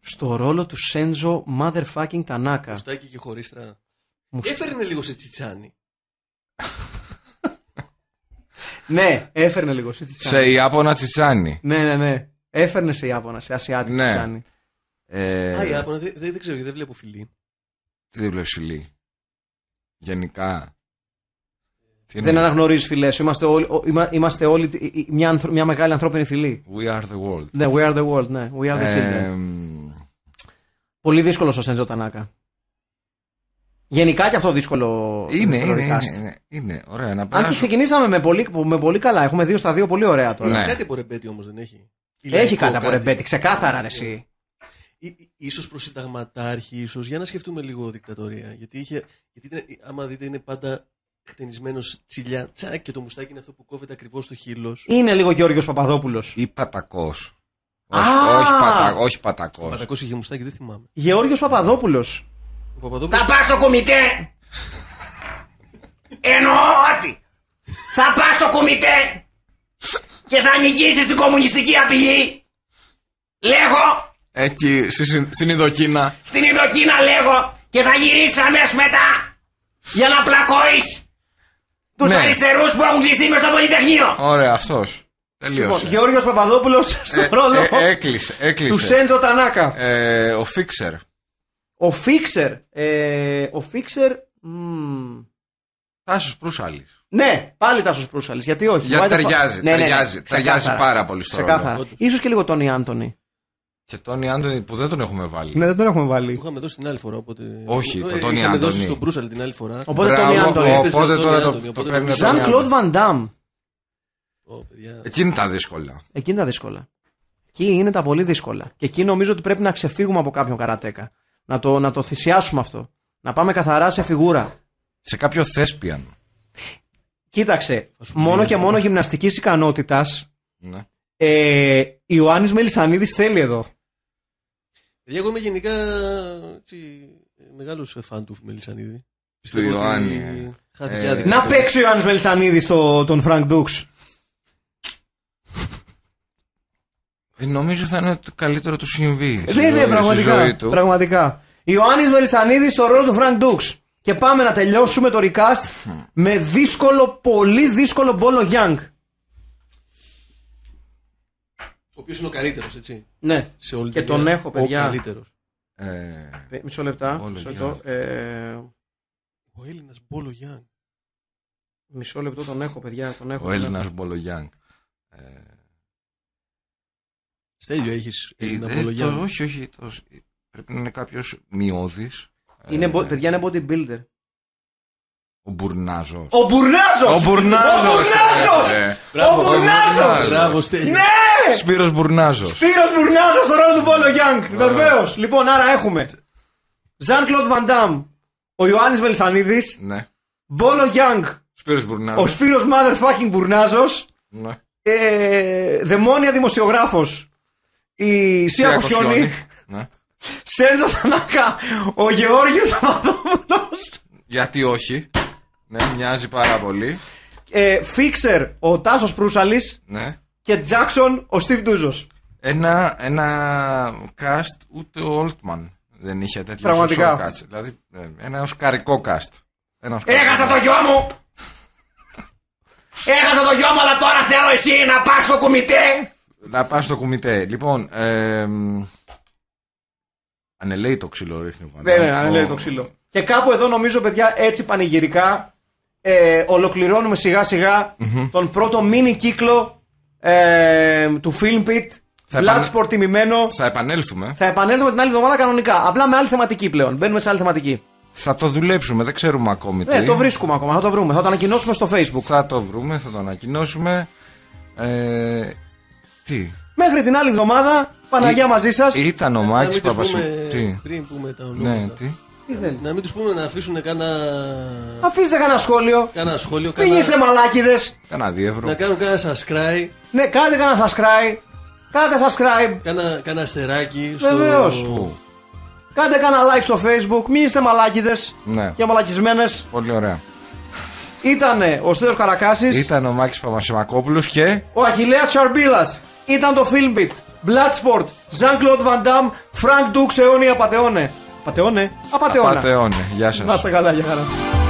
Στο ρόλο του Σέντζο motherfucking Τανάκα. Μουστάκι και χωρίστρα. Μουστα... Έφερνε λίγο σε τσιτσάνι. ναι, έφερνε λίγο σε τσιτσάνι. Σε Ιάπωνα τσιτσάνι. Ναι, ναι, ναι. Έφερνε σε Ιάπωνα, σε Ασιάτη ναι. τσιτσάνι. Ε, Α, Ιάπωνα, δεν, ξέρω δε ξέρω, δεν βλέπω φιλί. Τι δεν βλέπω φιλί. Γενικά. Δεν αναγνωρίζεις φυλές. Είμαστε όλοι, είμαστε όλοι μια, μια μεγάλη ανθρώπινη φυλή. We are the world. Ναι, we are the world, ναι. We are the children. Ε, Πολύ δύσκολο ο Σέντζο Τανάκα. Γενικά και αυτό δύσκολο. Είναι, είναι, είναι, είναι, είναι. Ωραία, να Αν και ξεκινήσαμε με πολύ, με πολύ καλά. Έχουμε δύο στα δύο πολύ ωραία τώρα. Έχει ναι. Κάτι από ρεμπέτη όμως δεν έχει. Έχει κάτι από ρεμπέτη, ξεκάθαρα ρε, εσύ. Ε, ε, ίσως προσυνταγματάρχη, ίσως. Για να σκεφτούμε λίγο δικτατορία. Γιατί, είχε, γιατί άμα δείτε, είναι πάντα χτενισμένος τσιλιά. και το μουστάκι είναι αυτό που κόβεται ακριβώς στο χείλος. Είναι λίγο Γιώργο Παπαδόπουλος. Ή πατακός. Όχι, όχι, όχι πατακός. Πατακός είχε μουστάκι, δεν θυμάμαι. Γεώργιος Παπαδόπουλος. Θα πας στο κομιτέ! Εννοώ ότι θα πας στο κομιτέ και θα ανοιγήσεις την κομμουνιστική απειλή. Λέγω. Εκεί, στην Ιδοκίνα. Στην Ιδοκίνα λέγω και θα γυρίσεις αμέσως μετά για να πλακώσει τους ναι. αριστερούς που έχουν κλειστεί μες στο Πολυτεχνείο. Ωραία, αυτός. Τελείωσε. Λοιπόν, Γεώργιος Παπαδόπουλος ε, στον ρόλο. Ε, έκλεισε, έκλεισε. Του Σέντζο Τανάκα. Ε, ο Φίξερ. Ο Φίξερ. Ε, ο Φίξερ. Τάσος Προύσαλης. Ναι, πάλι Τάσος Προύσαλης. Γιατί όχι. Γιατί ταιριάζει. Ναι, ταιριάζει, ναι, ταιριάζει πάρα πολύ στο ρόλο. σω και λίγο τον Άντωνη. Και τον Άντωνη που δεν τον έχουμε βάλει. Ναι, δεν τον έχουμε βάλει. Του είχαμε δώσει την άλλη φορά. Οπότε... Όχι, τον Τόνι ε, Άντωνη. Είχαμε δώσει στον Μπρούσαλ την άλλη φορά. Οπότε τον Άντωνη. Οπότε τώρα το, το πρέπει να Ζαν Κλοντ Βαντάμ. Εκείνη τα δύσκολα. Εκείνη τα δύσκολα. Εκεί είναι τα πολύ δύσκολα. Και εκεί νομίζω ότι πρέπει να ξεφύγουμε από κάποιον καρατέκα. Να το, να το θυσιάσουμε αυτό. Να πάμε καθαρά σε φιγούρα. Σε κάποιο θέσπιαν. Κοίταξε, μόνο και μόνο γυμναστικής ικανότητας. Ναι. Ε, Ιωάννης Μελισανίδης θέλει εδώ εγώ είμαι γενικά έτσι, μεγάλος φαν του Μελισανίδη. Στο Ιωάννη. Ε, ε να παίξει ο Ιωάννης μελισανίδη στο τον Φρανκ Ντούξ. Ε, νομίζω θα είναι το καλύτερο του συμβεί. Ε, ναι, ναι, πραγματικά. Του. πραγματικά. Ιωάννης Μελισανίδης στο ρόλο του Φρανκ Ντούξ. Και πάμε να τελειώσουμε το recast με δύσκολο, πολύ δύσκολο Μπόλο Γιάνγκ. οποίος είναι ο καλύτερος, έτσι. Ναι, και τον έχω, παιδιά. Ο καλύτερος. Ε, ε, μισό λεπτά. Μισό λεπτό. Ε, ο Έλληνας Μπόλο Γιάνγκ. Μισό λεπτό τον έχω, παιδιά. Τον έχω, ο Έλληνα Μπόλο Γιάνγκ. Ε, Στέλιο, έχεις Έλληνα ε, Μπόλο Όχι, όχι. Το, πρέπει να είναι κάποιος μειώδης. Είναι, παιδιά, είναι bodybuilder. Ο Μπουρνάζος. Ο Μπουρνάζος! Ο Μπουρνάζος! Ο Μπουρνάζος! Μπράβο, Στέλιο. Ναι! Ε, Σπύρος Μπουρνάζος. Σπύρος Μπουρνάζος στο ρόλο του Πόλο Γιάνγκ. Βεβαίω. Λοιπόν, άρα έχουμε. Ζαν Κλοντ Βαντάμ. Ο Ιωάννης Μελισανίδης. Ναι. Μπόλο Γιάνγκ. Μπουρνάζος. Ο Σπύρος Motherfucking Μπουρνάζος. Ναι. Ε, δαιμόνια δημοσιογράφος. Η Σία Κουσιόνη. Ναι. Σέντζο Θανάκα. Ο Γεώργιος Παπαδόπουλος. Γιατί όχι. Ναι, μοιάζει πάρα πολύ. Ε, Φίξερ, ο Τάσος Προύσαλης. Ναι και Τζάξον ο Στίβ Ντούζος. Ένα, ένα cast ούτε ο Όλτμαν δεν είχε τέτοιο Πραγματικά. Δηλαδή ε, ένα οσκαρικό cast. Ένα οσκαρικό Έχασα cast. το γιο μου! Έχασα το γιο μου, αλλά τώρα θέλω εσύ να πας στο κουμιτέ! Να πας στο κουμιτέ. Λοιπόν, ε, το ξύλο, ρίχνει Ναι, ναι, το ξύλο. Και κάπου εδώ νομίζω, παιδιά, έτσι πανηγυρικά ε, ολοκληρώνουμε σιγά τον πρώτο μίνι κύκλο ε, του Filmpit. Bloodsport τιμημένο. Θα επανέλθουμε. Θα επανέλθουμε την άλλη εβδομάδα κανονικά. Απλά με άλλη θεματική πλέον. Μπαίνουμε σε άλλη θεματική. Θα το δουλέψουμε, δεν ξέρουμε ακόμη ναι, τι. Ναι, το βρίσκουμε ακόμα, θα το βρούμε. Θα το ανακοινώσουμε στο Facebook. Θα το βρούμε, θα το ανακοινώσουμε. Ε, τι. Μέχρι την άλλη εβδομάδα, Παναγία μαζί σας. Ήταν ο ε, Μάκη Παπασίλη. Πριν πούμε τα ναι, ονόματα. Ναι, τι. Να μην τους πούμε να αφήσουν κανένα. Αφήστε κανένα σχόλιο. Κανένα σχόλιο. Μην είστε μαλάκιδε. Κανένα διεύρο. Να κάνουν κανένα subscribe. Ναι, κάντε κανένα subscribe. Κάντε subscribe. Κάνα, κάνα αστεράκι στο... Κάντε κανένα like στο facebook. Μην είστε μαλάκιδε. ναι. και μαλακισμένες. Πολύ ωραία. Ήτανε ο Στέλιος Καρακάσης. Ήταν ο Μάκης Παπασημακόπουλος και... Ο Αχηλέα Τσαρμπίλας. Ήταν το Filmbit. Bloodsport. Jean-Claude Van Damme. Frank Dux αιώνια πατεώνε. Απατεώνε, Απατεώνε. Γεια σας. Να είστε καλά, για χαρά.